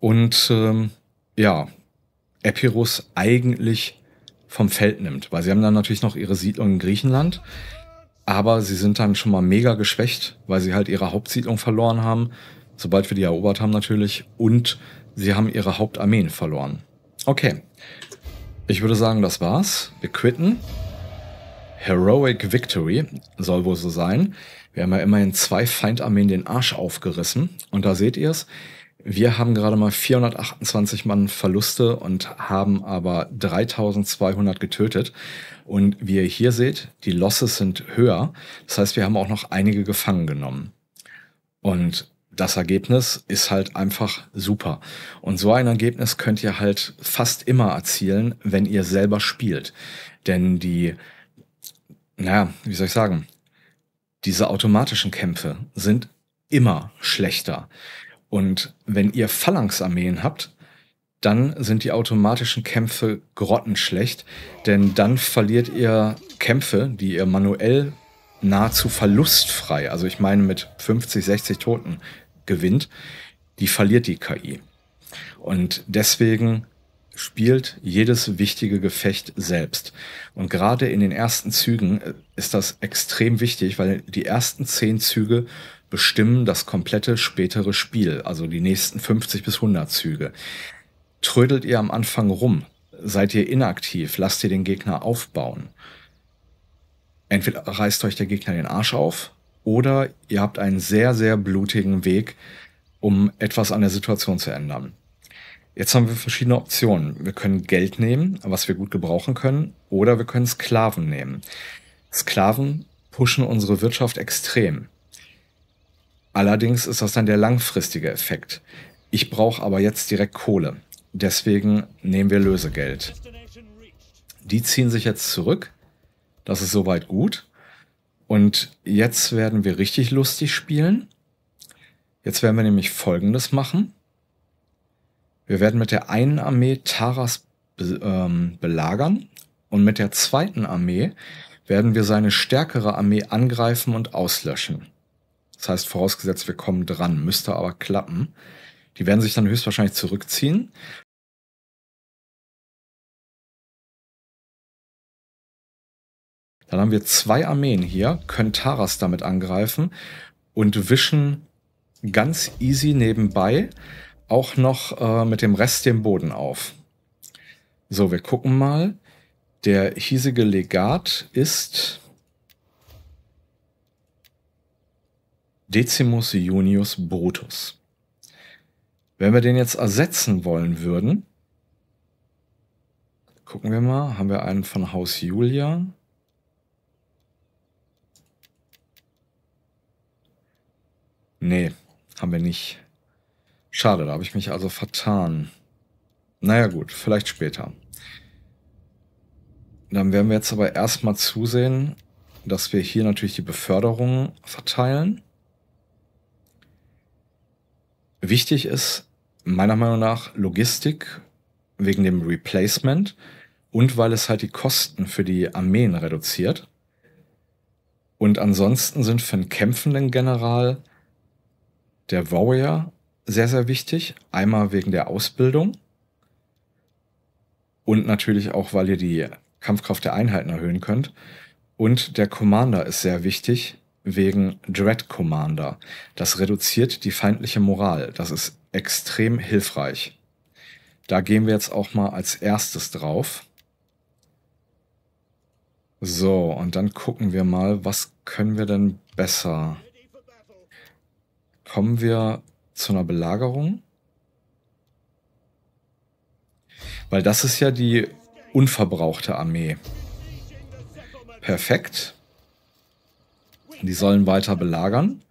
S1: und ähm, ja, Epirus eigentlich vom Feld nimmt, weil sie haben dann natürlich noch ihre Siedlung in Griechenland, aber sie sind dann schon mal mega geschwächt, weil sie halt ihre Hauptsiedlung verloren haben, sobald wir die erobert haben natürlich, und sie haben ihre Hauptarmeen verloren. Okay. Ich würde sagen, das war's. Wir quitten. Heroic Victory soll wohl so sein. Wir haben ja immerhin zwei Feindarmeen den Arsch aufgerissen. Und da seht ihr es. Wir haben gerade mal 428 Mann Verluste und haben aber 3200 getötet. Und wie ihr hier seht, die Losses sind höher. Das heißt, wir haben auch noch einige gefangen genommen. Und das Ergebnis ist halt einfach super. Und so ein Ergebnis könnt ihr halt fast immer erzielen, wenn ihr selber spielt. Denn die, naja, wie soll ich sagen, diese automatischen Kämpfe sind immer schlechter. Und wenn ihr Phalanx-Armeen habt, dann sind die automatischen Kämpfe grottenschlecht, denn dann verliert ihr Kämpfe, die ihr manuell nahezu verlustfrei, also ich meine mit 50, 60 Toten gewinnt, die verliert die KI. Und deswegen spielt jedes wichtige Gefecht selbst. Und gerade in den ersten Zügen äh, ist das extrem wichtig, weil die ersten zehn Züge bestimmen das komplette spätere Spiel, also die nächsten 50 bis 100 Züge. Trödelt ihr am Anfang rum? Seid ihr inaktiv? Lasst ihr den Gegner aufbauen? Entweder reißt euch der Gegner den Arsch auf oder ihr habt einen sehr, sehr blutigen Weg, um etwas an der Situation zu ändern. Jetzt haben wir verschiedene Optionen. Wir können Geld nehmen, was wir gut gebrauchen können, oder wir können Sklaven nehmen. Sklaven pushen unsere Wirtschaft extrem. Allerdings ist das dann der langfristige Effekt. Ich brauche aber jetzt direkt Kohle. Deswegen nehmen wir Lösegeld. Die ziehen sich jetzt zurück. Das ist soweit gut. Und jetzt werden wir richtig lustig spielen. Jetzt werden wir nämlich Folgendes machen. Wir werden mit der einen Armee Taras be ähm, belagern und mit der zweiten Armee werden wir seine stärkere Armee angreifen und auslöschen.
S2: Das heißt, vorausgesetzt, wir kommen dran, müsste aber klappen. Die werden sich dann höchstwahrscheinlich zurückziehen. Dann haben wir zwei Armeen hier, können Taras damit
S1: angreifen und wischen ganz easy nebenbei auch noch äh, mit dem Rest den Boden auf. So, wir gucken mal. Der hiesige Legat ist Decimus Junius Brutus. Wenn wir den jetzt ersetzen wollen würden, gucken wir mal, haben wir einen von Haus Julia? Nee, haben wir nicht. Schade, da habe ich mich also vertan. Naja gut, vielleicht später. Dann werden wir jetzt aber erstmal zusehen, dass wir hier natürlich die Beförderung verteilen. Wichtig ist, meiner Meinung nach Logistik wegen dem Replacement und weil es halt die Kosten für die Armeen reduziert. Und ansonsten sind für einen kämpfenden General der Warrior sehr, sehr wichtig. Einmal wegen der Ausbildung und natürlich auch, weil ihr die Kampfkraft der Einheiten erhöhen könnt. Und der Commander ist sehr wichtig wegen Dread Commander. Das reduziert die feindliche Moral. Das ist extrem hilfreich. Da gehen wir jetzt auch mal als erstes drauf. So, und dann gucken wir mal, was können wir denn besser? Kommen wir zu einer Belagerung? Weil das ist ja die unverbrauchte Armee. Perfekt. Die sollen weiter belagern.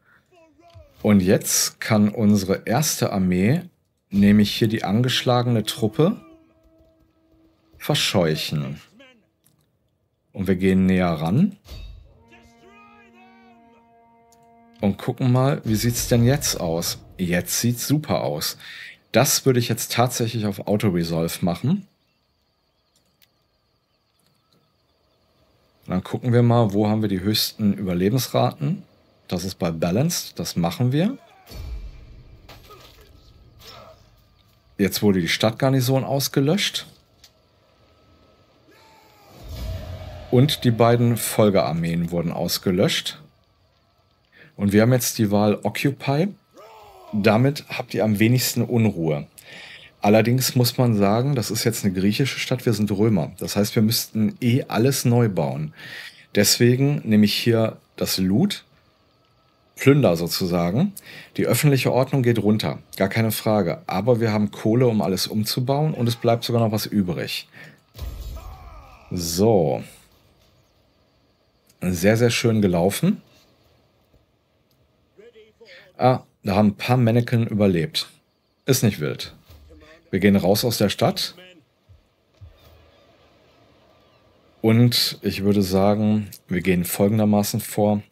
S1: Und jetzt kann unsere erste Armee, nämlich hier die angeschlagene Truppe, verscheuchen. Und wir gehen näher ran. Und gucken mal, wie sieht es denn jetzt aus? Jetzt sieht super aus. Das würde ich jetzt tatsächlich auf Auto-Resolve machen. dann gucken wir mal, wo haben wir die höchsten Überlebensraten. Das ist bei Balanced, das machen wir. Jetzt wurde die Stadtgarnison ausgelöscht. Und die beiden Folgearmeen wurden ausgelöscht. Und wir haben jetzt die Wahl Occupy. Damit habt ihr am wenigsten Unruhe. Allerdings muss man sagen, das ist jetzt eine griechische Stadt, wir sind Römer. Das heißt, wir müssten eh alles neu bauen. Deswegen nehme ich hier das Loot, Plünder sozusagen. Die öffentliche Ordnung geht runter, gar keine Frage. Aber wir haben Kohle, um alles umzubauen und es bleibt sogar noch was übrig. So. Sehr, sehr schön gelaufen. Ah, da haben ein paar Mannequin überlebt. Ist nicht wild. Wir gehen raus aus der Stadt. Und ich würde sagen, wir gehen folgendermaßen vor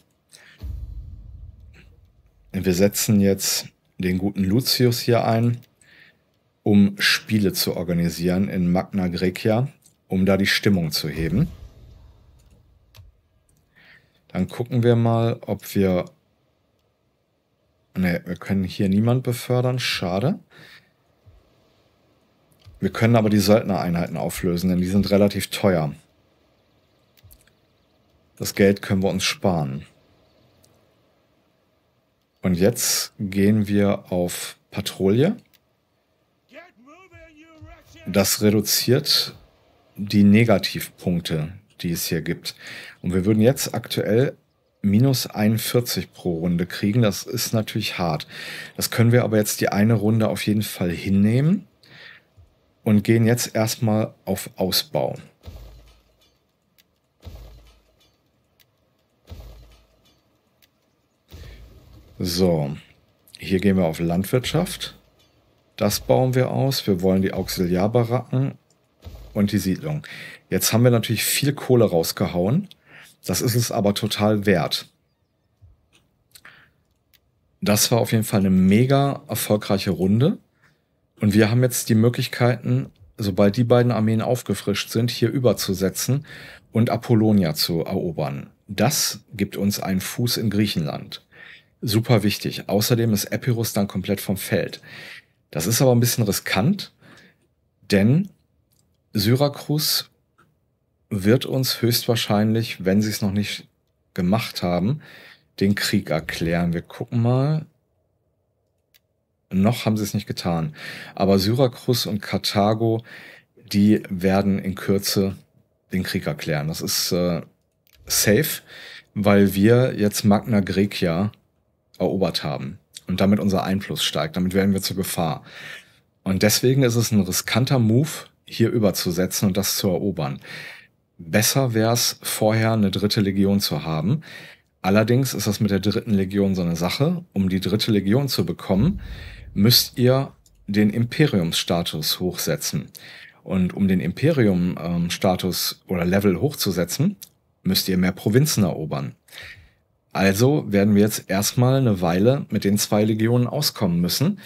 S1: wir setzen jetzt den guten Lucius hier ein, um Spiele zu organisieren in Magna Grecia, um da die Stimmung zu heben. Dann gucken wir mal, ob wir... Ne, wir können hier niemand befördern, schade. Wir können aber die Söldnereinheiten auflösen, denn die sind relativ teuer. Das Geld können wir uns sparen. Und jetzt gehen wir auf Patrouille. Das reduziert die Negativpunkte, die es hier gibt. Und wir würden jetzt aktuell minus 41 pro Runde kriegen. Das ist natürlich hart. Das können wir aber jetzt die eine Runde auf jeden Fall hinnehmen und gehen jetzt erstmal auf Ausbau. So, hier gehen wir auf Landwirtschaft. Das bauen wir aus. Wir wollen die Auxiliarbaracken und die Siedlung. Jetzt haben wir natürlich viel Kohle rausgehauen. Das ist es aber total wert. Das war auf jeden Fall eine mega erfolgreiche Runde. Und wir haben jetzt die Möglichkeiten, sobald die beiden Armeen aufgefrischt sind, hier überzusetzen und Apollonia zu erobern. Das gibt uns einen Fuß in Griechenland super wichtig. Außerdem ist Epirus dann komplett vom Feld. Das ist aber ein bisschen riskant, denn Syrakus wird uns höchstwahrscheinlich, wenn sie es noch nicht gemacht haben, den Krieg erklären. Wir gucken mal. Noch haben sie es nicht getan. Aber Syrakus und Karthago, die werden in Kürze den Krieg erklären. Das ist äh, safe, weil wir jetzt Magna Grecia erobert haben und damit unser Einfluss steigt. Damit werden wir zur Gefahr. Und deswegen ist es ein riskanter Move, hier überzusetzen und das zu erobern. Besser wäre es, vorher eine dritte Legion zu haben. Allerdings ist das mit der dritten Legion so eine Sache. Um die dritte Legion zu bekommen, müsst ihr den Imperiumsstatus hochsetzen. Und um den Imperium-Status ähm, oder Level hochzusetzen, müsst ihr mehr Provinzen erobern. Also werden wir jetzt erstmal eine Weile mit den zwei Legionen auskommen müssen,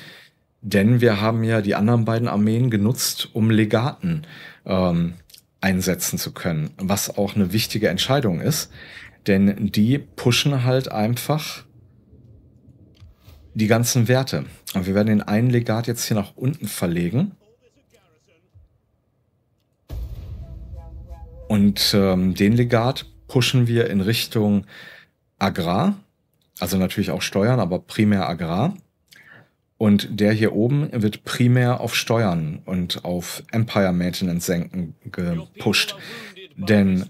S1: denn wir haben ja die anderen beiden Armeen genutzt, um Legaten ähm, einsetzen zu können, was auch eine wichtige Entscheidung ist, denn die pushen halt einfach die ganzen Werte. Und wir werden den einen Legat jetzt hier nach unten verlegen. Und ähm, den Legat pushen wir in Richtung Agrar, also natürlich auch Steuern, aber primär Agrar. Und der hier oben wird primär auf Steuern und auf Empire Maintenance senken gepusht. Denn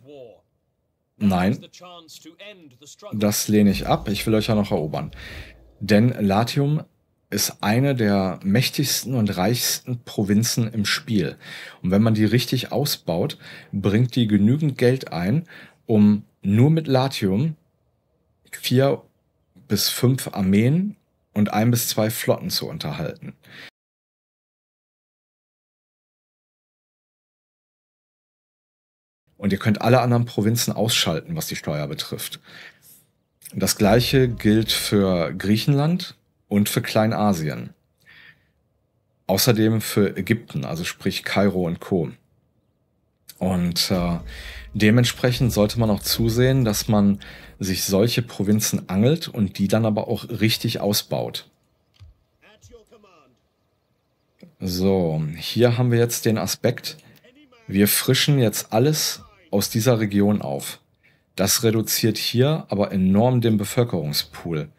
S1: nein, das lehne ich ab. Ich will euch ja noch erobern. Denn Latium ist eine der mächtigsten und reichsten Provinzen im Spiel. Und wenn man die richtig ausbaut, bringt die genügend Geld ein, um nur mit Latium vier
S2: bis fünf Armeen und ein bis zwei Flotten zu unterhalten. Und ihr könnt alle anderen Provinzen ausschalten, was die Steuer betrifft. Das gleiche
S1: gilt für Griechenland und für Kleinasien. Außerdem für Ägypten, also sprich Kairo und Co. Und äh, dementsprechend sollte man auch zusehen, dass man sich solche Provinzen angelt und die dann aber auch richtig ausbaut. So, hier haben wir jetzt den Aspekt, wir frischen jetzt alles aus dieser Region auf. Das reduziert hier aber enorm den Bevölkerungspool.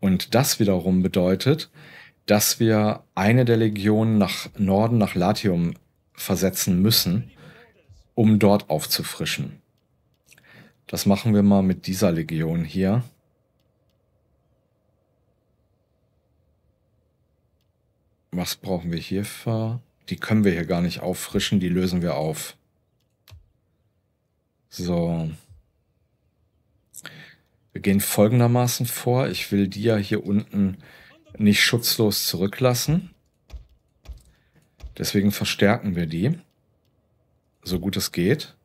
S1: Und das wiederum bedeutet, dass wir eine der Legionen nach Norden, nach Latium versetzen müssen, um dort aufzufrischen. Das machen wir mal mit dieser Legion hier. Was brauchen wir hierfür? Die können wir hier gar nicht auffrischen, die lösen wir auf. So. Wir gehen folgendermaßen vor. Ich will die ja hier unten nicht schutzlos zurücklassen. Deswegen verstärken wir die, so gut es geht.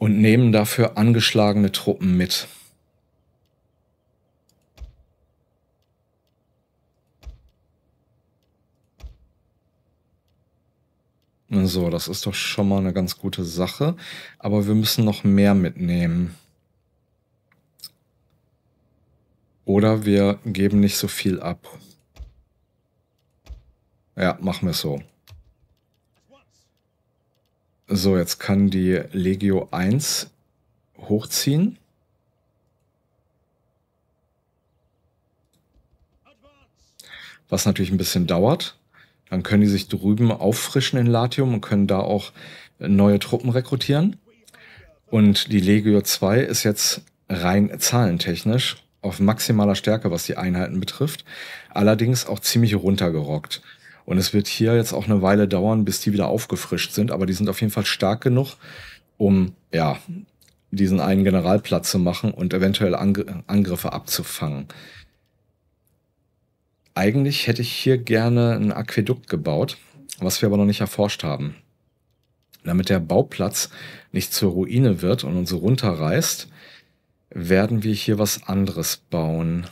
S1: und nehmen dafür angeschlagene Truppen mit. So, das ist doch schon mal eine ganz gute Sache. Aber wir müssen noch mehr mitnehmen. Oder wir geben nicht so viel ab. Ja, machen wir es so. So, jetzt kann die Legio 1 hochziehen. Was natürlich ein bisschen dauert. Dann können die sich drüben auffrischen in Latium und können da auch neue Truppen rekrutieren. Und die Legio 2 ist jetzt rein zahlentechnisch auf maximaler Stärke, was die Einheiten betrifft, allerdings auch ziemlich runtergerockt. Und es wird hier jetzt auch eine Weile dauern, bis die wieder aufgefrischt sind. Aber die sind auf jeden Fall stark genug, um ja diesen einen Generalplatz zu machen und eventuell Angr Angriffe abzufangen. Eigentlich hätte ich hier gerne ein Aquädukt gebaut, was wir aber noch nicht erforscht haben. Damit der Bauplatz nicht zur Ruine wird und uns so runterreißt, werden wir hier was anderes bauen.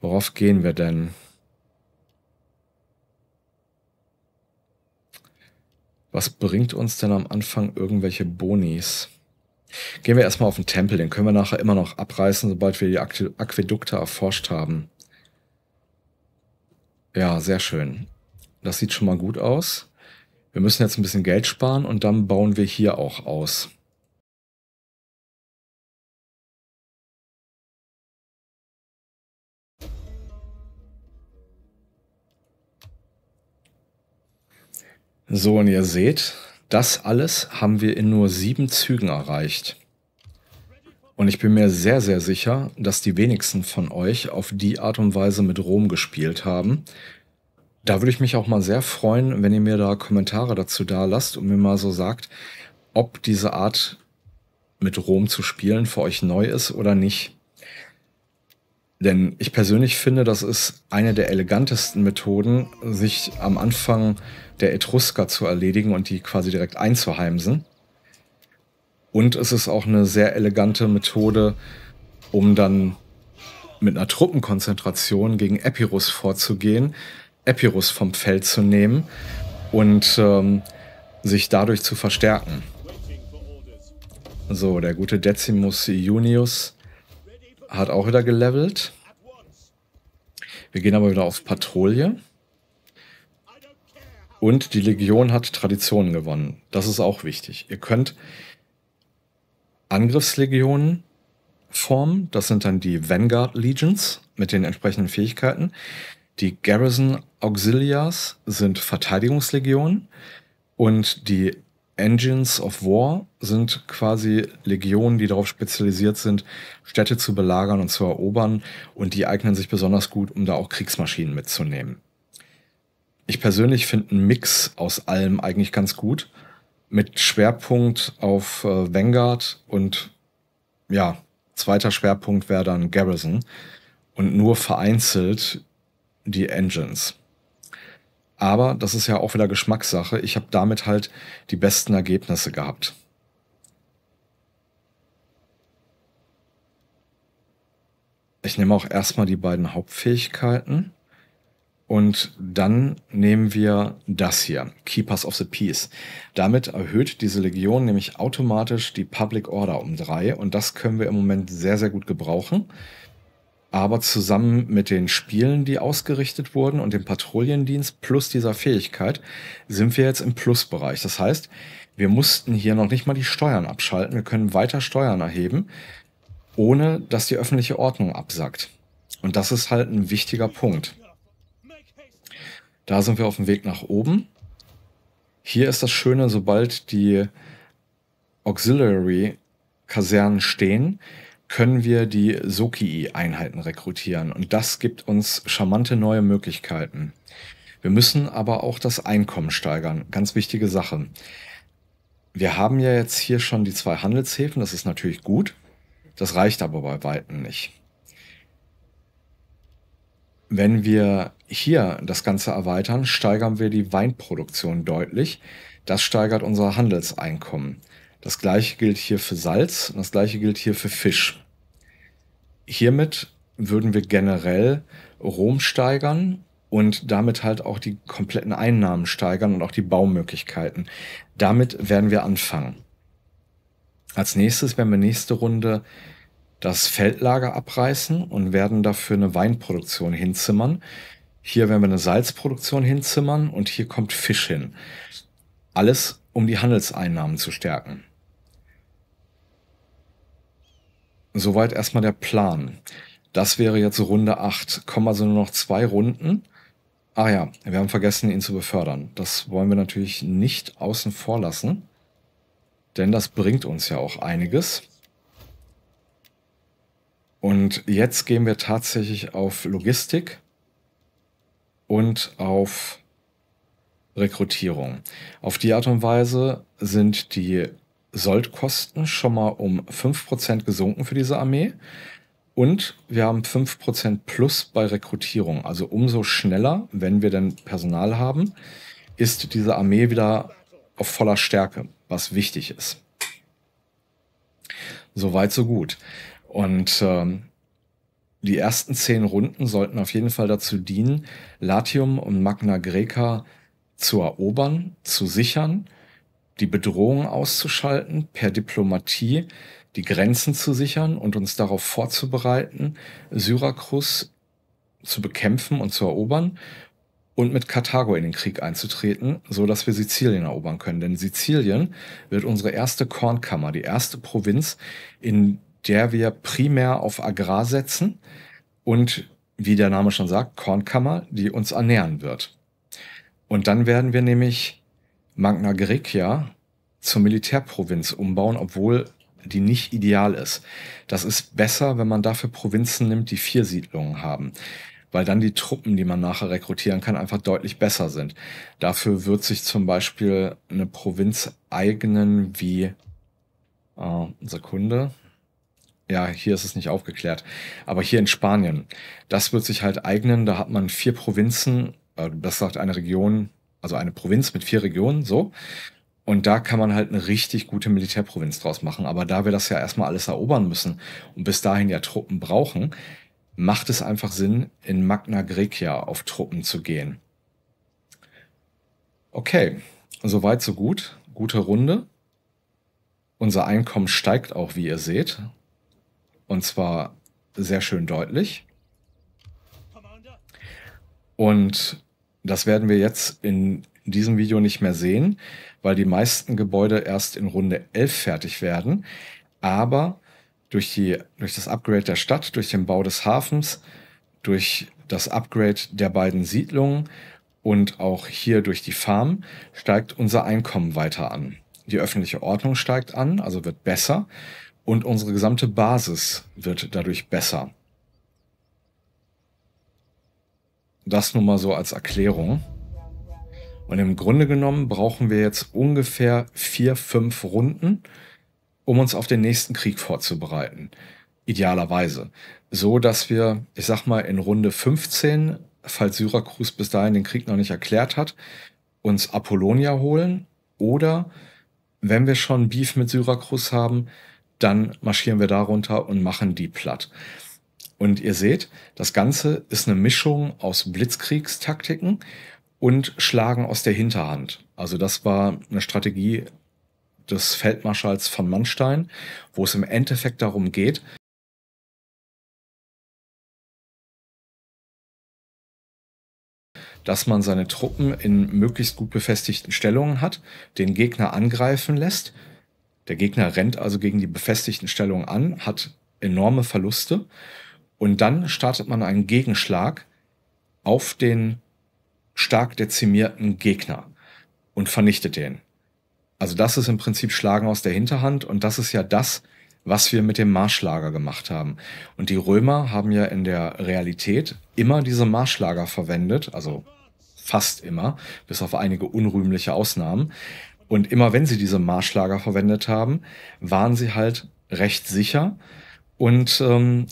S1: Worauf gehen wir denn? Was bringt uns denn am Anfang irgendwelche Bonis? Gehen wir erstmal auf den Tempel, den können wir nachher immer noch abreißen, sobald wir die Aquädukte erforscht haben. Ja, sehr schön. Das sieht schon mal gut aus. Wir müssen jetzt ein bisschen
S2: Geld sparen und dann bauen wir hier auch aus. So, und ihr seht,
S1: das alles haben wir in nur sieben Zügen erreicht. Und ich bin mir sehr, sehr sicher, dass die wenigsten von euch auf die Art und Weise mit Rom gespielt haben. Da würde ich mich auch mal sehr freuen, wenn ihr mir da Kommentare dazu da lasst und mir mal so sagt, ob diese Art mit Rom zu spielen für euch neu ist oder nicht. Denn ich persönlich finde, das ist eine der elegantesten Methoden, sich am Anfang der Etrusker zu erledigen und die quasi direkt einzuheimsen. Und es ist auch eine sehr elegante Methode, um dann mit einer Truppenkonzentration gegen Epirus vorzugehen, Epirus vom Feld zu nehmen und ähm, sich dadurch zu verstärken. So, der gute Decimus Junius hat auch wieder gelevelt. Wir gehen aber wieder auf Patrouille. Und die Legion hat Traditionen gewonnen. Das ist auch wichtig. Ihr könnt Angriffslegionen formen. Das sind dann die Vanguard Legions mit den entsprechenden Fähigkeiten. Die Garrison Auxiliars sind Verteidigungslegionen. Und die Engines of War sind quasi Legionen, die darauf spezialisiert sind, Städte zu belagern und zu erobern. Und die eignen sich besonders gut, um da auch Kriegsmaschinen mitzunehmen. Ich persönlich finde einen Mix aus allem eigentlich ganz gut. Mit Schwerpunkt auf äh, Vanguard und ja, zweiter Schwerpunkt wäre dann Garrison. Und nur vereinzelt die Engines. Aber das ist ja auch wieder Geschmackssache. Ich habe damit halt die besten Ergebnisse gehabt. Ich nehme auch erstmal die beiden Hauptfähigkeiten. Und dann nehmen wir das hier, Keepers of the Peace. Damit erhöht diese Legion nämlich automatisch die Public Order um drei und das können wir im Moment sehr, sehr gut gebrauchen. Aber zusammen mit den Spielen, die ausgerichtet wurden und dem Patrouillendienst plus dieser Fähigkeit sind wir jetzt im Plusbereich. Das heißt, wir mussten hier noch nicht mal die Steuern abschalten. Wir können weiter Steuern erheben, ohne dass die öffentliche Ordnung absackt. Und das ist halt ein wichtiger Punkt. Da sind wir auf dem Weg nach oben. Hier ist das Schöne, sobald die Auxiliary-Kasernen stehen, können wir die Soki-Einheiten rekrutieren und das gibt uns charmante neue Möglichkeiten. Wir müssen aber auch das Einkommen steigern, ganz wichtige Sache. Wir haben ja jetzt hier schon die zwei Handelshäfen, das ist natürlich gut, das reicht aber bei weitem nicht. Wenn wir hier das Ganze erweitern, steigern wir die Weinproduktion deutlich. Das steigert unser Handelseinkommen. Das gleiche gilt hier für Salz und das gleiche gilt hier für Fisch. Hiermit würden wir generell Rom steigern und damit halt auch die kompletten Einnahmen steigern und auch die Baumöglichkeiten. Damit werden wir anfangen. Als nächstes werden wir nächste Runde das Feldlager abreißen und werden dafür eine Weinproduktion hinzimmern. Hier werden wir eine Salzproduktion hinzimmern und hier kommt Fisch hin. Alles, um die Handelseinnahmen zu stärken. Soweit erstmal der Plan. Das wäre jetzt Runde 8. Kommen also nur noch zwei Runden. Ah ja, wir haben vergessen, ihn zu befördern. Das wollen wir natürlich nicht außen vor lassen. Denn das bringt uns ja auch einiges. Und jetzt gehen wir tatsächlich auf Logistik und auf Rekrutierung. Auf die Art und Weise sind die Soldkosten schon mal um 5% gesunken für diese Armee. Und wir haben 5% plus bei Rekrutierung. Also umso schneller, wenn wir denn Personal haben, ist diese Armee wieder auf voller Stärke, was wichtig ist. So weit, so gut. Und ähm, die ersten zehn Runden sollten auf jeden Fall dazu dienen, Latium und Magna Greca zu erobern, zu sichern die Bedrohung auszuschalten, per Diplomatie die Grenzen zu sichern und uns darauf vorzubereiten, Syrakus zu bekämpfen und zu erobern und mit Karthago in den Krieg einzutreten, so dass wir Sizilien erobern können. Denn Sizilien wird unsere erste Kornkammer, die erste Provinz, in der wir primär auf Agrar setzen und, wie der Name schon sagt, Kornkammer, die uns ernähren wird. Und dann werden wir nämlich Magna Graecia zur Militärprovinz umbauen, obwohl die nicht ideal ist. Das ist besser, wenn man dafür Provinzen nimmt, die vier Siedlungen haben, weil dann die Truppen, die man nachher rekrutieren kann, einfach deutlich besser sind. Dafür wird sich zum Beispiel eine Provinz eignen wie äh, Sekunde. Ja, hier ist es nicht aufgeklärt. Aber hier in Spanien, das wird sich halt eignen. Da hat man vier Provinzen, äh, das sagt eine Region, also eine Provinz mit vier Regionen, so. Und da kann man halt eine richtig gute Militärprovinz draus machen. Aber da wir das ja erstmal alles erobern müssen und bis dahin ja Truppen brauchen, macht es einfach Sinn, in Magna Grecia auf Truppen zu gehen. Okay, soweit, so gut. Gute Runde. Unser Einkommen steigt auch, wie ihr seht. Und zwar sehr schön deutlich. Und das werden wir jetzt in diesem Video nicht mehr sehen, weil die meisten Gebäude erst in Runde 11 fertig werden. Aber durch, die, durch das Upgrade der Stadt, durch den Bau des Hafens, durch das Upgrade der beiden Siedlungen und auch hier durch die Farm steigt unser Einkommen weiter an. Die öffentliche Ordnung steigt an, also wird besser und unsere gesamte Basis wird dadurch besser. Das nur mal so als Erklärung. Und im Grunde genommen brauchen wir jetzt ungefähr vier, fünf Runden, um uns auf den nächsten Krieg vorzubereiten. Idealerweise. So, dass wir, ich sag mal, in Runde 15, falls Syrakus bis dahin den Krieg noch nicht erklärt hat, uns Apollonia holen oder wenn wir schon Beef mit Syrakus haben, dann marschieren wir darunter und machen die platt. Und ihr seht, das Ganze ist eine Mischung aus Blitzkriegstaktiken und Schlagen aus der Hinterhand. Also das war eine Strategie
S2: des Feldmarschalls von Mannstein, wo es im Endeffekt darum geht, dass man seine Truppen in möglichst gut befestigten Stellungen hat, den Gegner
S1: angreifen lässt. Der Gegner rennt also gegen die befestigten Stellungen an, hat enorme Verluste und dann startet man einen Gegenschlag auf den stark dezimierten Gegner und vernichtet den. Also das ist im Prinzip Schlagen aus der Hinterhand und das ist ja das, was wir mit dem Marschlager gemacht haben. Und die Römer haben ja in der Realität immer diese Marschlager verwendet, also fast immer, bis auf einige unrühmliche Ausnahmen. Und immer wenn sie diese Marschlager verwendet haben, waren sie halt recht sicher und ähm,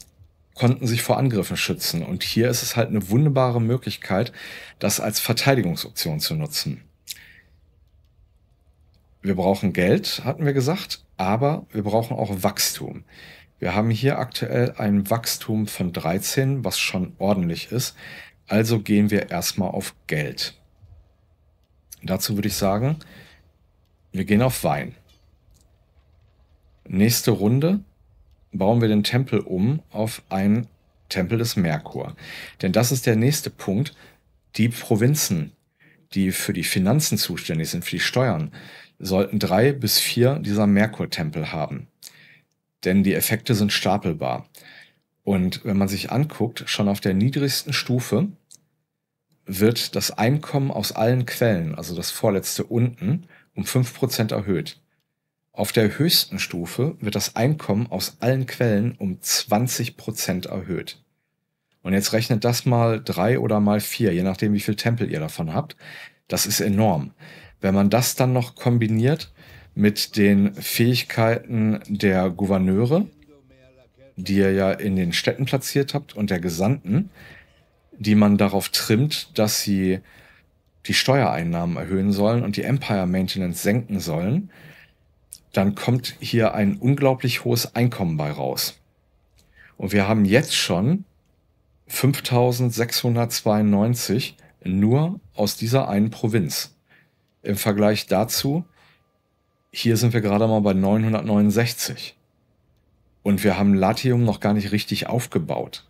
S1: konnten sich vor Angriffen schützen. Und hier ist es halt eine wunderbare Möglichkeit, das als Verteidigungsoption zu nutzen. Wir brauchen Geld, hatten wir gesagt, aber wir brauchen auch Wachstum. Wir haben hier aktuell ein Wachstum von 13, was schon ordentlich ist. Also gehen wir erstmal auf Geld. Dazu würde ich sagen, wir gehen auf Wein. Nächste Runde bauen wir den Tempel um auf einen Tempel des Merkur. Denn das ist der nächste Punkt. Die Provinzen, die für die Finanzen zuständig sind, für die Steuern, sollten drei bis vier dieser Merkur-Tempel haben. Denn die Effekte sind stapelbar. Und wenn man sich anguckt, schon auf der niedrigsten Stufe wird das Einkommen aus allen Quellen, also das vorletzte unten, um fünf Prozent erhöht. Auf der höchsten Stufe wird das Einkommen aus allen Quellen um 20 Prozent erhöht. Und jetzt rechnet das mal drei oder mal vier, je nachdem, wie viel Tempel ihr davon habt. Das ist enorm. Wenn man das dann noch kombiniert mit den Fähigkeiten der Gouverneure, die ihr ja in den Städten platziert habt, und der Gesandten, die man darauf trimmt, dass sie die Steuereinnahmen erhöhen sollen und die Empire Maintenance senken sollen, dann kommt hier ein unglaublich hohes Einkommen bei raus. Und wir haben jetzt schon 5692 nur aus dieser einen Provinz. Im Vergleich dazu, hier sind wir gerade mal bei 969. Und wir haben Latium noch gar nicht richtig aufgebaut.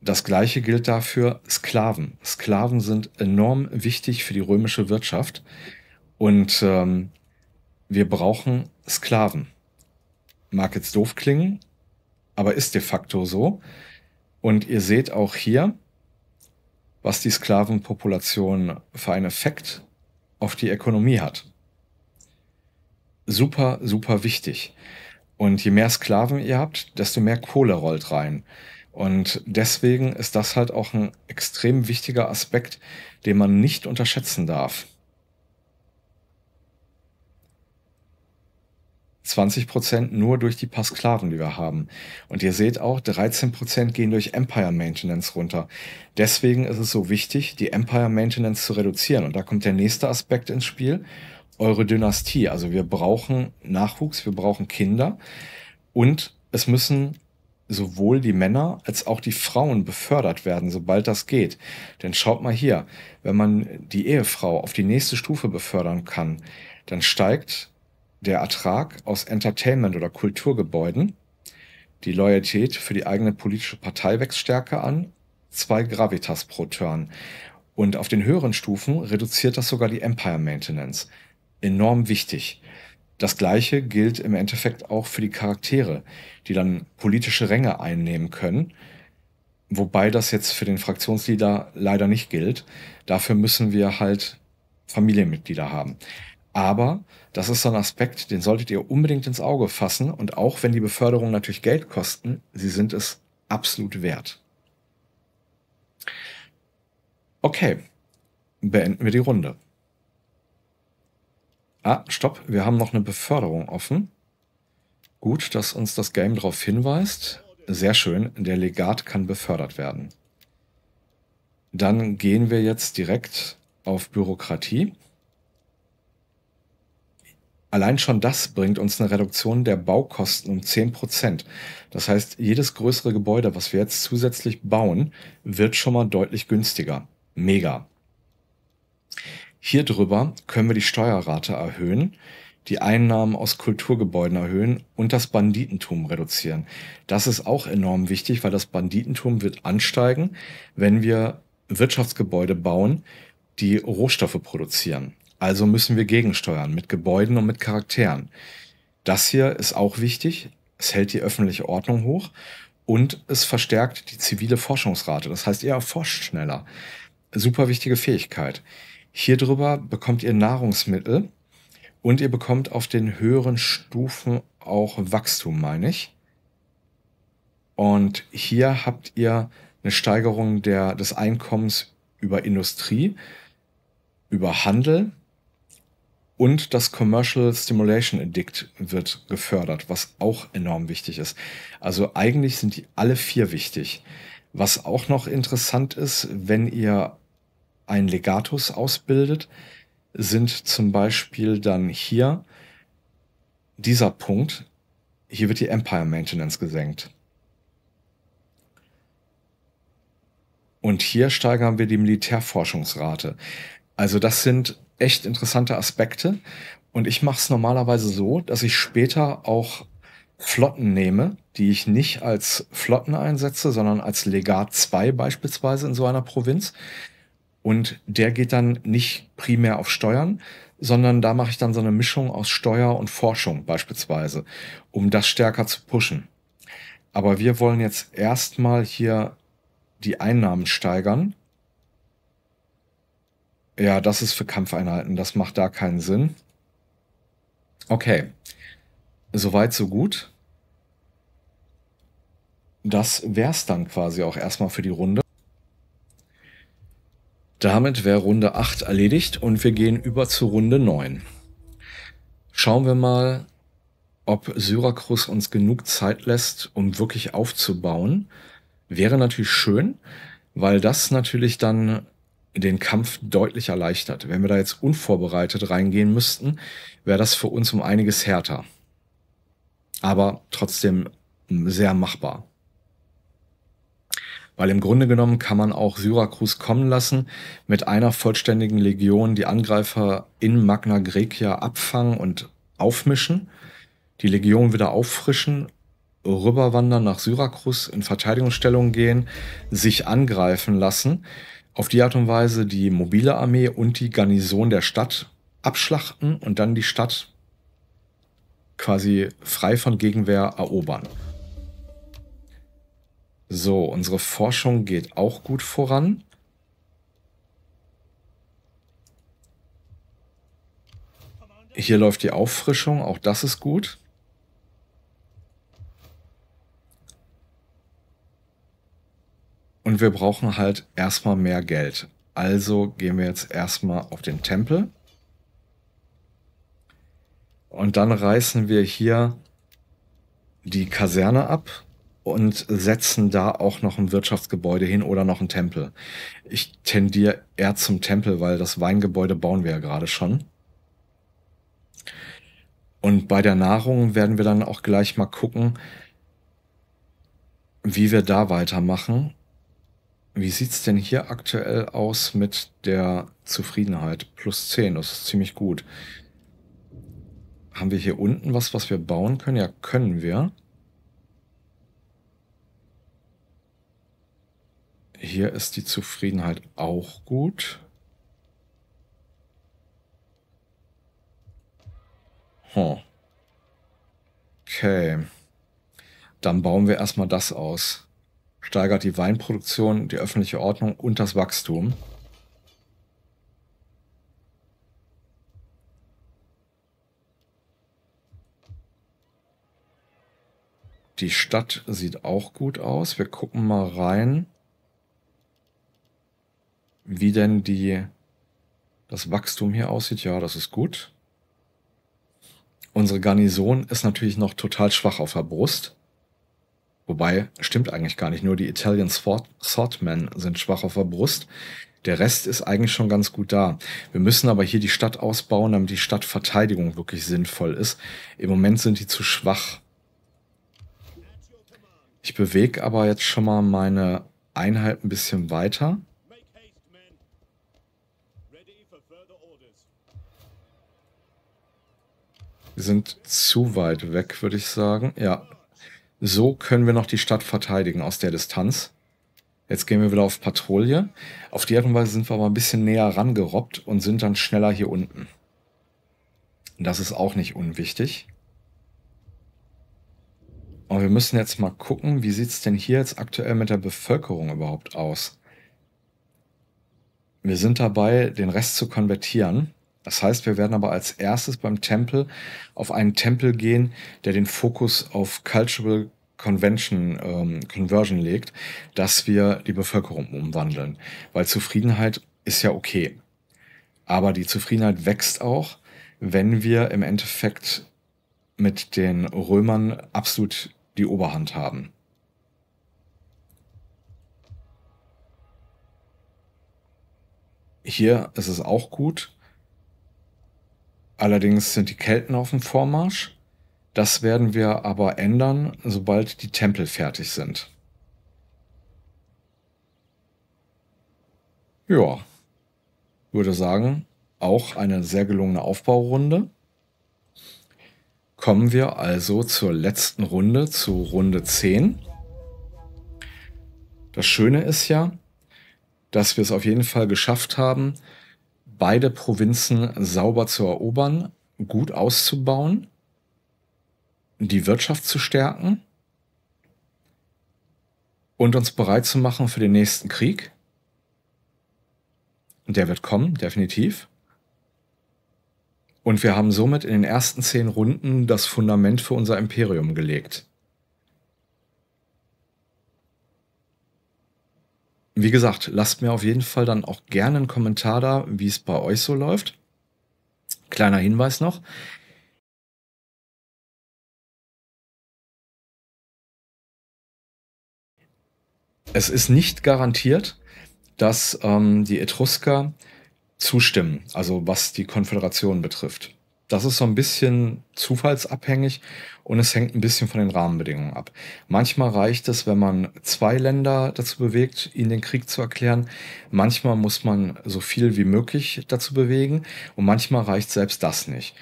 S1: Das gleiche gilt dafür Sklaven. Sklaven sind enorm wichtig für die römische Wirtschaft. Und ähm, wir brauchen Sklaven. Mag jetzt doof klingen, aber ist de facto so. Und ihr seht auch hier, was die Sklavenpopulation für einen Effekt auf die Ökonomie hat. Super, super wichtig. Und je mehr Sklaven ihr habt, desto mehr Kohle rollt rein. Und deswegen ist das halt auch ein extrem wichtiger Aspekt, den man nicht unterschätzen darf. 20 Prozent nur durch die paar Sklaven, die wir haben. Und ihr seht auch, 13 Prozent gehen durch Empire Maintenance runter. Deswegen ist es so wichtig, die Empire Maintenance zu reduzieren. Und da kommt der nächste Aspekt ins Spiel, eure Dynastie. Also wir brauchen Nachwuchs, wir brauchen Kinder und es müssen sowohl die Männer als auch die Frauen befördert werden, sobald das geht. Denn schaut mal hier, wenn man die Ehefrau auf die nächste Stufe befördern kann, dann steigt der Ertrag aus Entertainment- oder Kulturgebäuden die Loyalität für die eigene politische Partei wächst stärker an, zwei Gravitas pro Turn. Und auf den höheren Stufen reduziert das sogar die Empire Maintenance. Enorm wichtig. Das gleiche gilt im Endeffekt auch für die Charaktere, die dann politische Ränge einnehmen können. Wobei das jetzt für den Fraktionsleader leider nicht gilt. Dafür müssen wir halt Familienmitglieder haben. Aber das ist so ein Aspekt, den solltet ihr unbedingt ins Auge fassen. Und auch wenn die Beförderungen natürlich Geld kosten, sie sind es absolut wert. Okay, beenden wir die Runde. Ah, stopp, wir haben noch eine Beförderung offen. Gut, dass uns das Game darauf hinweist. Sehr schön, der Legat kann befördert werden. Dann gehen wir jetzt direkt auf Bürokratie. Allein schon das bringt uns eine Reduktion der Baukosten um 10 Prozent. Das heißt, jedes größere Gebäude, was wir jetzt zusätzlich bauen, wird schon mal deutlich günstiger. Mega. Hier drüber können wir die Steuerrate erhöhen, die Einnahmen aus Kulturgebäuden erhöhen und das Banditentum reduzieren. Das ist auch enorm wichtig, weil das Banditentum wird ansteigen, wenn wir Wirtschaftsgebäude bauen, die Rohstoffe produzieren. Also müssen wir gegensteuern mit Gebäuden und mit Charakteren. Das hier ist auch wichtig. Es hält die öffentliche Ordnung hoch und es verstärkt die zivile Forschungsrate. Das heißt, ihr erforscht schneller. Super wichtige Fähigkeit. Hier drüber bekommt ihr Nahrungsmittel und ihr bekommt auf den höheren Stufen auch Wachstum, meine ich. Und hier habt ihr eine Steigerung der, des Einkommens über Industrie, über Handel und das Commercial Stimulation Addict wird gefördert, was auch enorm wichtig ist. Also eigentlich sind die alle vier wichtig. Was auch noch interessant ist, wenn ihr einen Legatus ausbildet, sind zum Beispiel dann hier dieser Punkt, hier wird die Empire Maintenance gesenkt. Und hier steigern wir die Militärforschungsrate. Also das sind echt interessante Aspekte. Und ich mache es normalerweise so, dass ich später auch Flotten nehme, die ich nicht als Flotten einsetze, sondern als Legat 2 beispielsweise in so einer Provinz. Und der geht dann nicht primär auf Steuern, sondern da mache ich dann so eine Mischung aus Steuer und Forschung beispielsweise, um das stärker zu pushen. Aber wir wollen jetzt erstmal hier die Einnahmen steigern ja, das ist für Kampfeinheiten. Das macht da keinen Sinn. Okay. Soweit, so gut. Das wäre es dann quasi auch erstmal für die Runde. Damit wäre Runde 8 erledigt und wir gehen über zu Runde 9. Schauen wir mal, ob Syrakus uns genug Zeit lässt, um wirklich aufzubauen. Wäre natürlich schön, weil das natürlich dann den Kampf deutlich erleichtert. Wenn wir da jetzt unvorbereitet reingehen müssten, wäre das für uns um einiges härter. Aber trotzdem sehr machbar. Weil im Grunde genommen kann man auch Syrakus kommen lassen, mit einer vollständigen Legion die Angreifer in Magna Graecia abfangen und aufmischen, die Legion wieder auffrischen rüberwandern nach Syrakus, in Verteidigungsstellung gehen, sich angreifen lassen, auf die Art und Weise die mobile Armee und die Garnison der Stadt abschlachten und dann die Stadt quasi frei von Gegenwehr erobern. So, unsere Forschung geht auch gut voran. Hier läuft die Auffrischung, auch das ist gut. Und wir brauchen halt erstmal mehr Geld. Also gehen wir jetzt erstmal auf den Tempel. Und dann reißen wir hier die Kaserne ab und setzen da auch noch ein Wirtschaftsgebäude hin oder noch ein Tempel. Ich tendiere eher zum Tempel, weil das Weingebäude bauen wir ja gerade schon. Und bei der Nahrung werden wir dann auch gleich mal gucken, wie wir da weitermachen. Wie sieht es denn hier aktuell aus mit der Zufriedenheit? Plus 10, das ist ziemlich gut. Haben wir hier unten was, was wir bauen können? Ja, können wir. Hier ist die Zufriedenheit auch gut. Huh. Okay. Dann bauen wir erstmal das aus steigert die Weinproduktion, die öffentliche Ordnung und das Wachstum. Die Stadt sieht auch gut aus. Wir gucken mal rein, wie denn die, das Wachstum hier aussieht. Ja, das ist gut. Unsere Garnison ist natürlich noch total schwach auf der Brust. Wobei, stimmt eigentlich gar nicht. Nur die Italian Swordmen sind schwach auf der Brust. Der Rest ist eigentlich schon ganz gut da. Wir müssen aber hier die Stadt ausbauen, damit die Stadtverteidigung wirklich sinnvoll ist. Im Moment sind die zu schwach. Ich bewege aber jetzt schon mal meine Einheit ein bisschen weiter. Wir sind zu weit weg, würde ich sagen. Ja, so können wir noch die Stadt verteidigen aus der Distanz. Jetzt gehen wir wieder auf Patrouille. Auf die Art und Weise sind wir aber ein bisschen näher rangerobbt und sind dann schneller hier unten. Das ist auch nicht unwichtig. Aber wir müssen jetzt mal gucken, wie sieht es denn hier jetzt aktuell mit der Bevölkerung überhaupt aus? Wir sind dabei, den Rest zu konvertieren. Das heißt, wir werden aber als erstes beim Tempel auf einen Tempel gehen, der den Fokus auf Cultural Convention, ähm, Conversion legt, dass wir die Bevölkerung umwandeln. Weil Zufriedenheit ist ja okay. Aber die Zufriedenheit wächst auch, wenn wir im Endeffekt mit den Römern absolut die Oberhand haben. Hier ist es auch gut, Allerdings sind die Kelten auf dem Vormarsch. Das werden wir aber ändern, sobald die Tempel fertig sind. Ja, würde sagen, auch eine sehr gelungene Aufbaurunde. Kommen wir also zur letzten Runde, zu Runde 10. Das Schöne ist ja, dass wir es auf jeden Fall geschafft haben, beide Provinzen sauber zu erobern, gut auszubauen, die Wirtschaft zu stärken und uns bereit zu machen für den nächsten Krieg. Der wird kommen, definitiv. Und wir haben somit in den ersten zehn Runden das Fundament für unser Imperium gelegt. wie gesagt, lasst mir auf jeden Fall dann auch
S2: gerne einen Kommentar da, wie es bei euch so läuft. Kleiner Hinweis noch. Es ist nicht garantiert, dass ähm, die
S1: Etrusker zustimmen, also was die Konföderation betrifft das ist so ein bisschen zufallsabhängig und es hängt ein bisschen von den Rahmenbedingungen ab. Manchmal reicht es, wenn man zwei Länder dazu bewegt, ihnen den Krieg zu erklären. Manchmal muss man so viel wie möglich dazu bewegen und manchmal reicht selbst das nicht.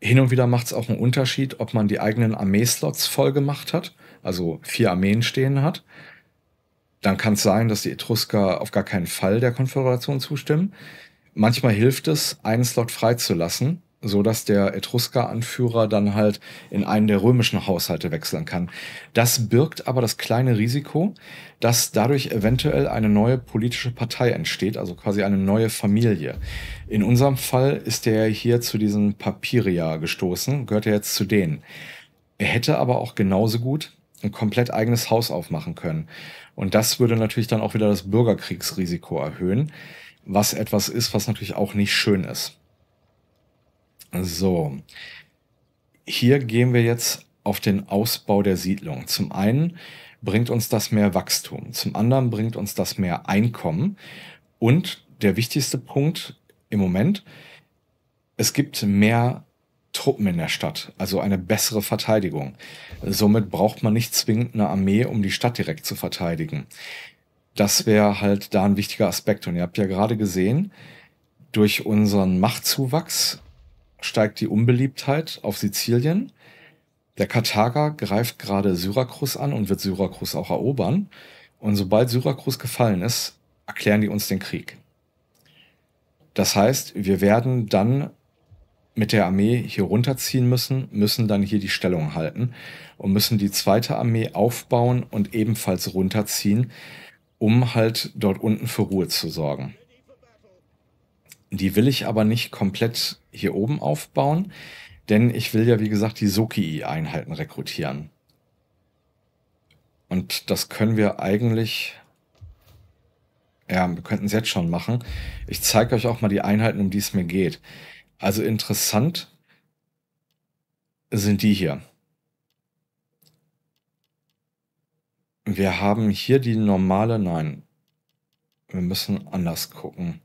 S1: Hin und wieder macht es auch einen Unterschied, ob man die eigenen Armeeslots voll gemacht hat, also vier Armeen stehen hat. Dann kann es sein, dass die Etrusker auf gar keinen Fall der Konföderation zustimmen. Manchmal hilft es, einen Slot freizulassen, so dass der Etrusker-Anführer dann halt in einen der römischen Haushalte wechseln kann. Das birgt aber das kleine Risiko, dass dadurch eventuell eine neue politische Partei entsteht, also quasi eine neue Familie. In unserem Fall ist er hier zu diesen Papiria gestoßen, gehört er jetzt zu denen. Er hätte aber auch genauso gut ein komplett eigenes Haus aufmachen können. Und das würde natürlich dann auch wieder das Bürgerkriegsrisiko erhöhen, was etwas ist, was natürlich auch nicht schön ist. So, hier gehen wir jetzt auf den Ausbau der Siedlung. Zum einen bringt uns das mehr Wachstum, zum anderen bringt uns das mehr Einkommen und der wichtigste Punkt im Moment, es gibt mehr Truppen in der Stadt, also eine bessere Verteidigung. Somit braucht man nicht zwingend eine Armee, um die Stadt direkt zu verteidigen. Das wäre halt da ein wichtiger Aspekt. Und ihr habt ja gerade gesehen, durch unseren Machtzuwachs steigt die Unbeliebtheit auf Sizilien. Der Karthager greift gerade Syrakus an und wird Syrakus auch erobern. Und sobald Syrakus gefallen ist, erklären die uns den Krieg. Das heißt, wir werden dann mit der Armee hier runterziehen müssen, müssen dann hier die Stellung halten und müssen die zweite Armee aufbauen und ebenfalls runterziehen, um halt dort unten für Ruhe zu sorgen. Die will ich aber nicht komplett hier oben aufbauen, denn ich will ja, wie gesagt, die Soki-Einheiten rekrutieren. Und das können wir eigentlich... Ja, wir könnten es jetzt schon machen. Ich zeige euch auch mal die Einheiten, um die es mir geht. Also interessant sind die hier. Wir haben hier die normale, nein, wir müssen anders gucken.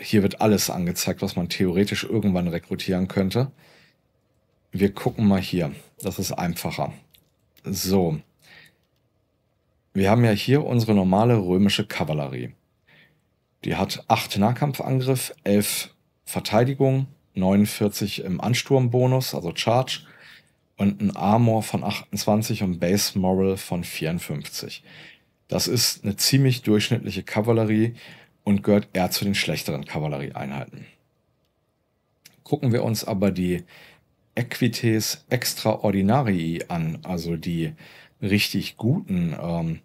S1: Hier wird alles angezeigt, was man theoretisch irgendwann rekrutieren könnte. Wir gucken mal hier. Das ist einfacher. So. Wir haben ja hier unsere normale römische Kavallerie. Die hat 8 Nahkampfangriff, 11 Verteidigung, 49 im Ansturmbonus, also Charge, und ein Armor von 28 und Base Moral von 54. Das ist eine ziemlich durchschnittliche Kavallerie, und gehört eher zu den schlechteren Kavallerieeinheiten. Gucken wir uns aber die Equites Extraordinarii an, also die richtig guten ähm,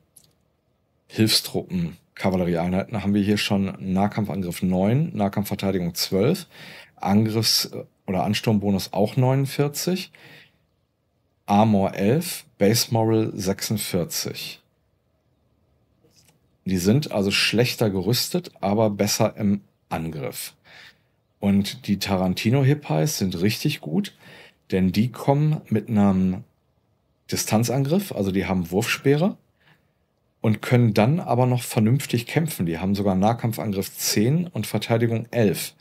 S1: Hilfstruppen, Kavallerieeinheiten, haben wir hier schon Nahkampfangriff 9, Nahkampfverteidigung 12, Angriffs- äh, oder Ansturmbonus auch 49, Armor 11, Base Moral 46. Die sind also schlechter gerüstet, aber besser im Angriff. Und die Tarantino-Hippies sind richtig gut, denn die kommen mit einem Distanzangriff, also die haben Wurfspeere und können dann aber noch vernünftig kämpfen. Die haben sogar Nahkampfangriff 10 und Verteidigung 11.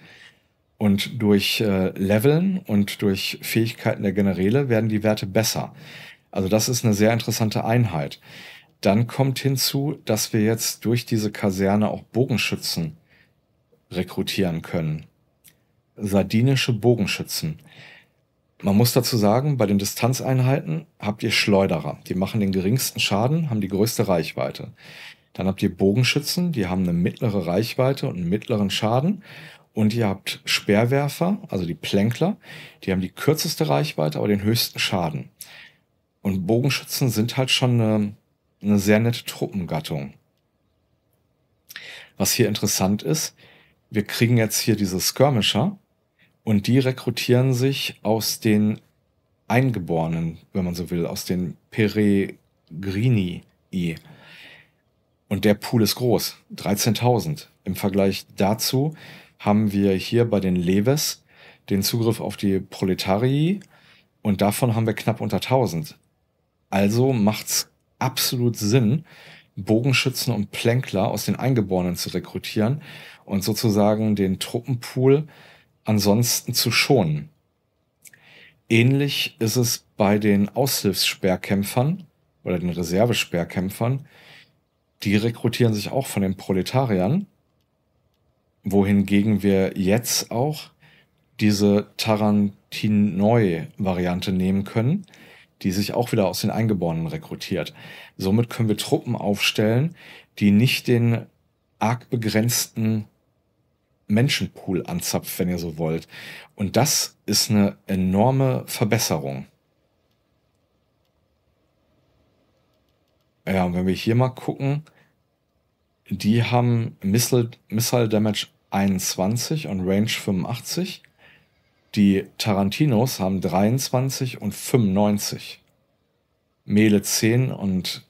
S1: Und durch äh, Leveln und durch Fähigkeiten der Generäle werden die Werte besser. Also das ist eine sehr interessante Einheit. Dann kommt hinzu, dass wir jetzt durch diese Kaserne auch Bogenschützen rekrutieren können. Sardinische Bogenschützen. Man muss dazu sagen, bei den Distanzeinheiten habt ihr Schleuderer. Die machen den geringsten Schaden, haben die größte Reichweite. Dann habt ihr Bogenschützen, die haben eine mittlere Reichweite und einen mittleren Schaden. Und ihr habt Speerwerfer, also die Plänkler, die haben die kürzeste Reichweite, aber den höchsten Schaden. Und Bogenschützen sind halt schon eine eine sehr nette Truppengattung. Was hier interessant ist, wir kriegen jetzt hier diese Skirmisher und die rekrutieren sich aus den Eingeborenen, wenn man so will, aus den Peregrini. Und der Pool ist groß, 13.000. Im Vergleich dazu haben wir hier bei den Leves den Zugriff auf die Proletarii und davon haben wir knapp unter 1000. Also macht es absolut Sinn, Bogenschützen und Plänkler aus den Eingeborenen zu rekrutieren und sozusagen den Truppenpool ansonsten zu schonen. Ähnlich ist es bei den Aushilfssperrkämpfern oder den Reservesperrkämpfern. Die rekrutieren sich auch von den Proletariern, wohingegen wir jetzt auch diese Tarantinoi-Variante nehmen können, die sich auch wieder aus den Eingeborenen rekrutiert. Somit können wir Truppen aufstellen, die nicht den arg begrenzten Menschenpool anzapft, wenn ihr so wollt. Und das ist eine enorme Verbesserung. Ja, und wenn wir hier mal gucken, die haben Missile, Missile Damage 21 und Range 85. Die Tarantinos haben 23 und 95. Mehle 10 und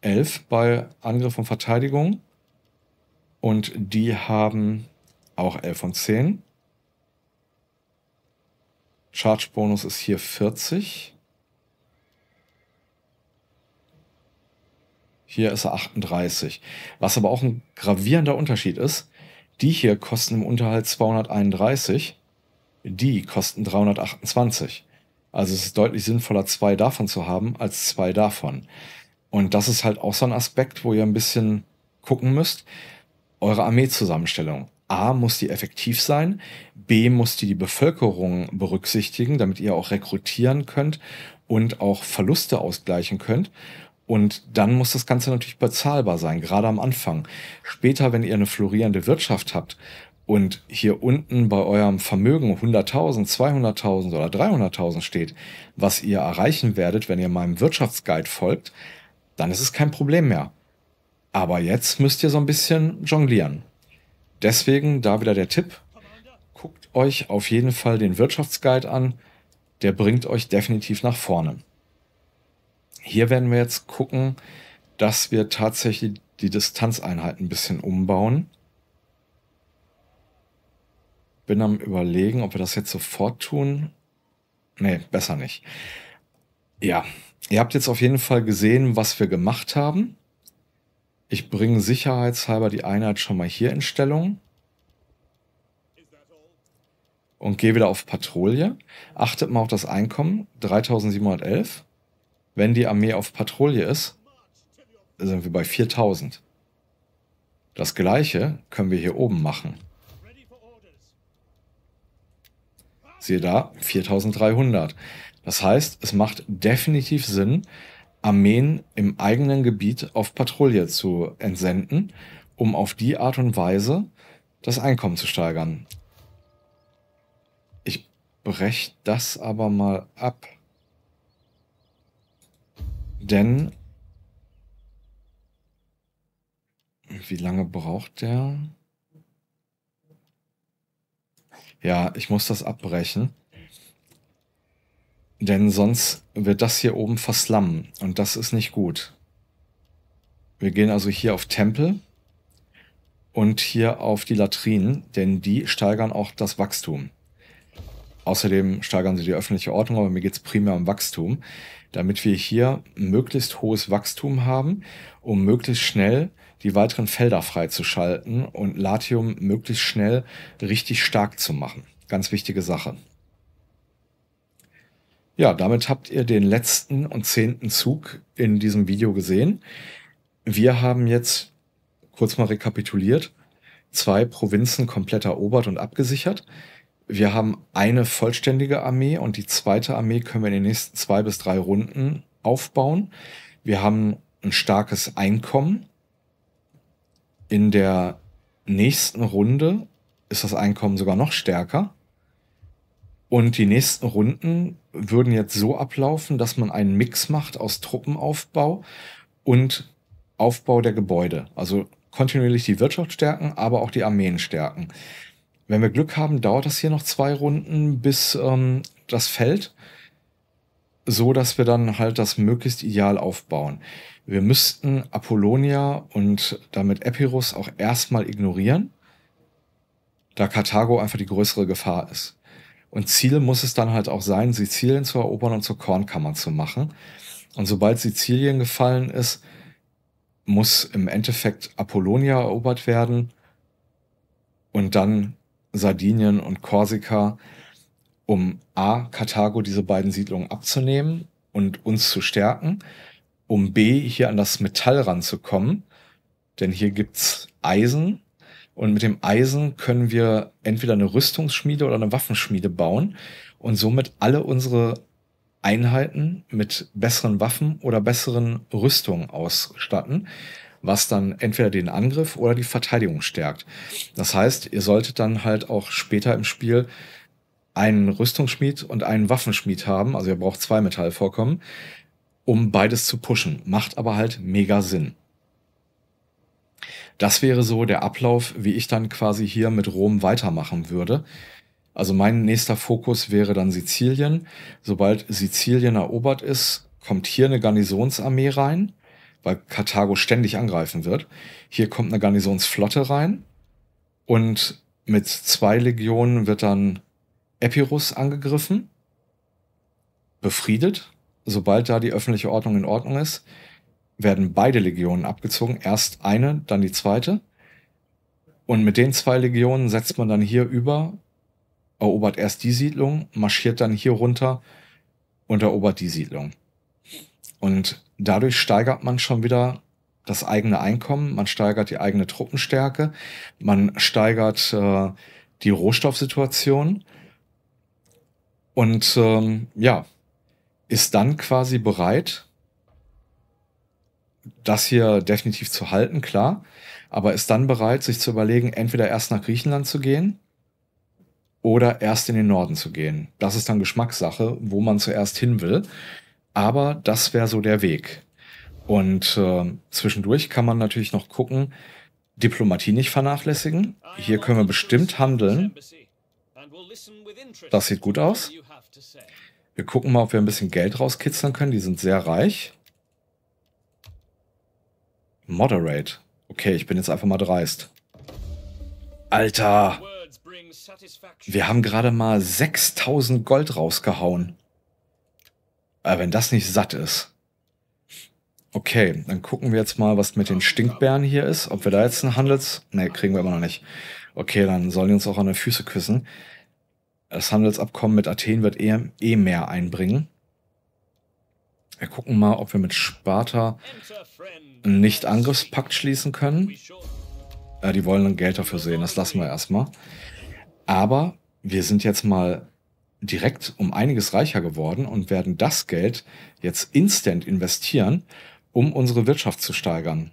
S1: 11 bei Angriff und Verteidigung. Und die haben auch 11 und 10. Charge Bonus ist hier 40. Hier ist er 38. Was aber auch ein gravierender Unterschied ist, die hier kosten im Unterhalt 231 die kosten 328. Also es ist deutlich sinnvoller, zwei davon zu haben, als zwei davon. Und das ist halt auch so ein Aspekt, wo ihr ein bisschen gucken müsst. Eure Armeezusammenstellung. A muss die effektiv sein, B muss die die Bevölkerung berücksichtigen, damit ihr auch rekrutieren könnt und auch Verluste ausgleichen könnt. Und dann muss das Ganze natürlich bezahlbar sein, gerade am Anfang. Später, wenn ihr eine florierende Wirtschaft habt und hier unten bei eurem Vermögen 100.000, 200.000 oder 300.000 steht, was ihr erreichen werdet, wenn ihr meinem Wirtschaftsguide folgt, dann ist es kein Problem mehr. Aber jetzt müsst ihr so ein bisschen jonglieren. Deswegen da wieder der Tipp, guckt euch auf jeden Fall den Wirtschaftsguide an, der bringt euch definitiv nach vorne. Hier werden wir jetzt gucken, dass wir tatsächlich die Distanzeinheit ein bisschen umbauen. Bin am überlegen, ob wir das jetzt sofort tun. Nee, besser nicht. Ja, ihr habt jetzt auf jeden Fall gesehen, was wir gemacht haben. Ich bringe sicherheitshalber die Einheit schon mal hier in Stellung. Und gehe wieder auf Patrouille. Achtet mal auf das Einkommen. 3711. Wenn die Armee auf Patrouille ist, sind wir bei 4000. Das gleiche können wir hier oben machen. Siehe da, 4300. Das heißt, es macht definitiv Sinn, Armeen im eigenen Gebiet auf Patrouille zu entsenden, um auf die Art und Weise das Einkommen zu steigern. Ich breche das aber mal ab. Denn wie lange braucht der? Ja, ich muss das abbrechen. Denn sonst wird das hier oben verslammen und das ist nicht gut. Wir gehen also hier auf Tempel und hier auf die Latrinen, denn die steigern auch das Wachstum. Außerdem steigern sie die öffentliche Ordnung, aber mir geht es primär um Wachstum, damit wir hier möglichst hohes Wachstum haben, um möglichst schnell die weiteren Felder freizuschalten und Latium möglichst schnell richtig stark zu machen. Ganz wichtige Sache. Ja, damit habt ihr den letzten und zehnten Zug in diesem Video gesehen. Wir haben jetzt, kurz mal rekapituliert, zwei Provinzen komplett erobert und abgesichert. Wir haben eine vollständige Armee und die zweite Armee können wir in den nächsten zwei bis drei Runden aufbauen. Wir haben ein starkes Einkommen. In der nächsten Runde ist das Einkommen sogar noch stärker. Und die nächsten Runden würden jetzt so ablaufen, dass man einen Mix macht aus Truppenaufbau und Aufbau der Gebäude. Also kontinuierlich die Wirtschaft stärken, aber auch die Armeen stärken. Wenn wir Glück haben, dauert das hier noch zwei Runden, bis ähm, das fällt so, dass wir dann halt das möglichst ideal aufbauen. Wir müssten Apollonia und damit Epirus auch erstmal ignorieren, da Karthago einfach die größere Gefahr ist. Und Ziel muss es dann halt auch sein, Sizilien zu erobern und zur Kornkammer zu machen. Und sobald Sizilien gefallen ist, muss im Endeffekt Apollonia erobert werden und dann Sardinien und Korsika um A, Karthago diese beiden Siedlungen abzunehmen und uns zu stärken, um B, hier an das Metall ranzukommen, denn hier gibt's Eisen und mit dem Eisen können wir entweder eine Rüstungsschmiede oder eine Waffenschmiede bauen und somit alle unsere Einheiten mit besseren Waffen oder besseren Rüstungen ausstatten, was dann entweder den Angriff oder die Verteidigung stärkt. Das heißt, ihr solltet dann halt auch später im Spiel einen Rüstungsschmied und einen Waffenschmied haben, also er braucht zwei Metallvorkommen, um beides zu pushen. Macht aber halt mega Sinn. Das wäre so der Ablauf, wie ich dann quasi hier mit Rom weitermachen würde. Also mein nächster Fokus wäre dann Sizilien. Sobald Sizilien erobert ist, kommt hier eine Garnisonsarmee rein, weil Karthago ständig angreifen wird. Hier kommt eine Garnisonsflotte rein und mit zwei Legionen wird dann Epirus angegriffen, befriedet. Sobald da die öffentliche Ordnung in Ordnung ist, werden beide Legionen abgezogen. Erst eine, dann die zweite. Und mit den zwei Legionen setzt man dann hier über, erobert erst die Siedlung, marschiert dann hier runter und erobert die Siedlung. Und dadurch steigert man schon wieder das eigene Einkommen, man steigert die eigene Truppenstärke, man steigert äh, die Rohstoffsituation, und ähm, ja, ist dann quasi bereit, das hier definitiv zu halten, klar, aber ist dann bereit, sich zu überlegen, entweder erst nach Griechenland zu gehen oder erst in den Norden zu gehen. Das ist dann Geschmackssache, wo man zuerst hin will. Aber das wäre so der Weg. Und äh, zwischendurch kann man natürlich noch gucken, Diplomatie nicht vernachlässigen. Hier können wir bestimmt handeln. Das sieht gut aus. Wir gucken mal, ob wir ein bisschen Geld rauskitzeln können. Die sind sehr reich. Moderate. Okay, ich bin jetzt einfach mal dreist. Alter! Wir haben gerade mal 6000 Gold rausgehauen. Aber wenn das nicht satt ist. Okay, dann gucken wir jetzt mal, was mit den Stinkbären hier ist. Ob wir da jetzt einen Handels... Ne, kriegen wir immer noch nicht. Okay, dann sollen die uns auch an die Füße küssen. Das Handelsabkommen mit Athen wird eh, eh mehr einbringen. Wir gucken mal, ob wir mit Sparta einen Nicht-Angriffspakt schließen können. Äh, die wollen dann Geld dafür sehen, das lassen wir erstmal. Aber wir sind jetzt mal direkt um einiges reicher geworden und werden das Geld jetzt instant investieren, um unsere Wirtschaft zu steigern.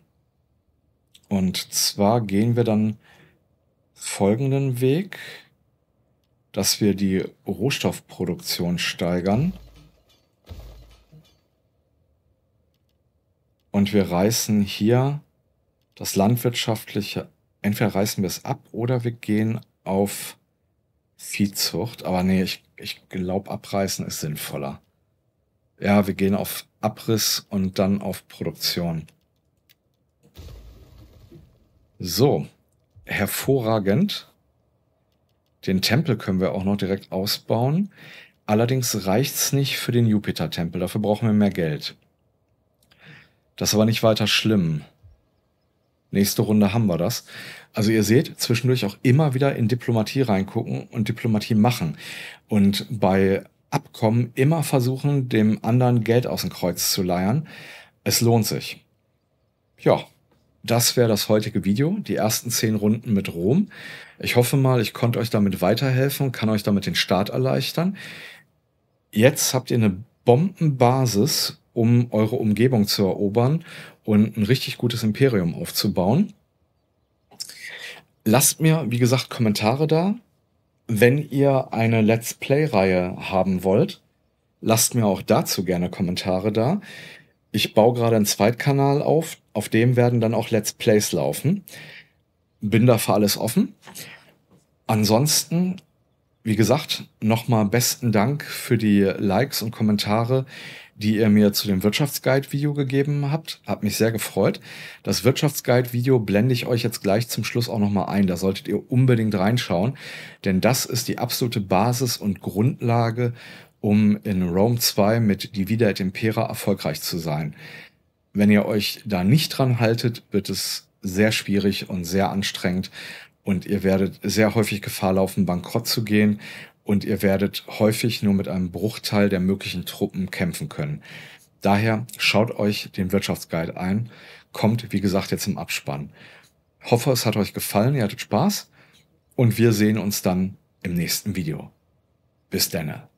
S1: Und zwar gehen wir dann folgenden Weg dass wir die Rohstoffproduktion steigern. Und wir reißen hier das Landwirtschaftliche, entweder reißen wir es ab oder wir gehen auf Viehzucht. Aber nee, ich, ich glaube, abreißen ist sinnvoller. Ja, wir gehen auf Abriss und dann auf Produktion. So, hervorragend. Den Tempel können wir auch noch direkt ausbauen. Allerdings reicht's nicht für den Jupiter-Tempel. Dafür brauchen wir mehr Geld. Das ist aber nicht weiter schlimm. Nächste Runde haben wir das. Also ihr seht, zwischendurch auch immer wieder in Diplomatie reingucken und Diplomatie machen. Und bei Abkommen immer versuchen, dem anderen Geld aus dem Kreuz zu leiern. Es lohnt sich. Ja, das wäre das heutige Video, die ersten zehn Runden mit Rom. Ich hoffe mal, ich konnte euch damit weiterhelfen, kann euch damit den Start erleichtern. Jetzt habt ihr eine Bombenbasis, um eure Umgebung zu erobern und ein richtig gutes Imperium aufzubauen. Lasst mir, wie gesagt, Kommentare da. Wenn ihr eine Let's Play-Reihe haben wollt, lasst mir auch dazu gerne Kommentare da ich baue gerade einen Zweitkanal auf, auf dem werden dann auch Let's Plays laufen. Bin da für alles offen. Ansonsten, wie gesagt, nochmal besten Dank für die Likes und Kommentare, die ihr mir zu dem Wirtschaftsguide-Video gegeben habt. Hat mich sehr gefreut. Das Wirtschaftsguide-Video blende ich euch jetzt gleich zum Schluss auch nochmal ein. Da solltet ihr unbedingt reinschauen, denn das ist die absolute Basis und Grundlage um in Rome 2 mit Divida et Impera erfolgreich zu sein. Wenn ihr euch da nicht dran haltet, wird es sehr schwierig und sehr anstrengend und ihr werdet sehr häufig Gefahr laufen, bankrott zu gehen und ihr werdet häufig nur mit einem Bruchteil der möglichen Truppen kämpfen können. Daher schaut euch den Wirtschaftsguide ein, kommt wie gesagt jetzt im Abspann. Hoffe, es hat euch gefallen, ihr hattet Spaß und wir sehen uns dann
S2: im nächsten Video. Bis dann.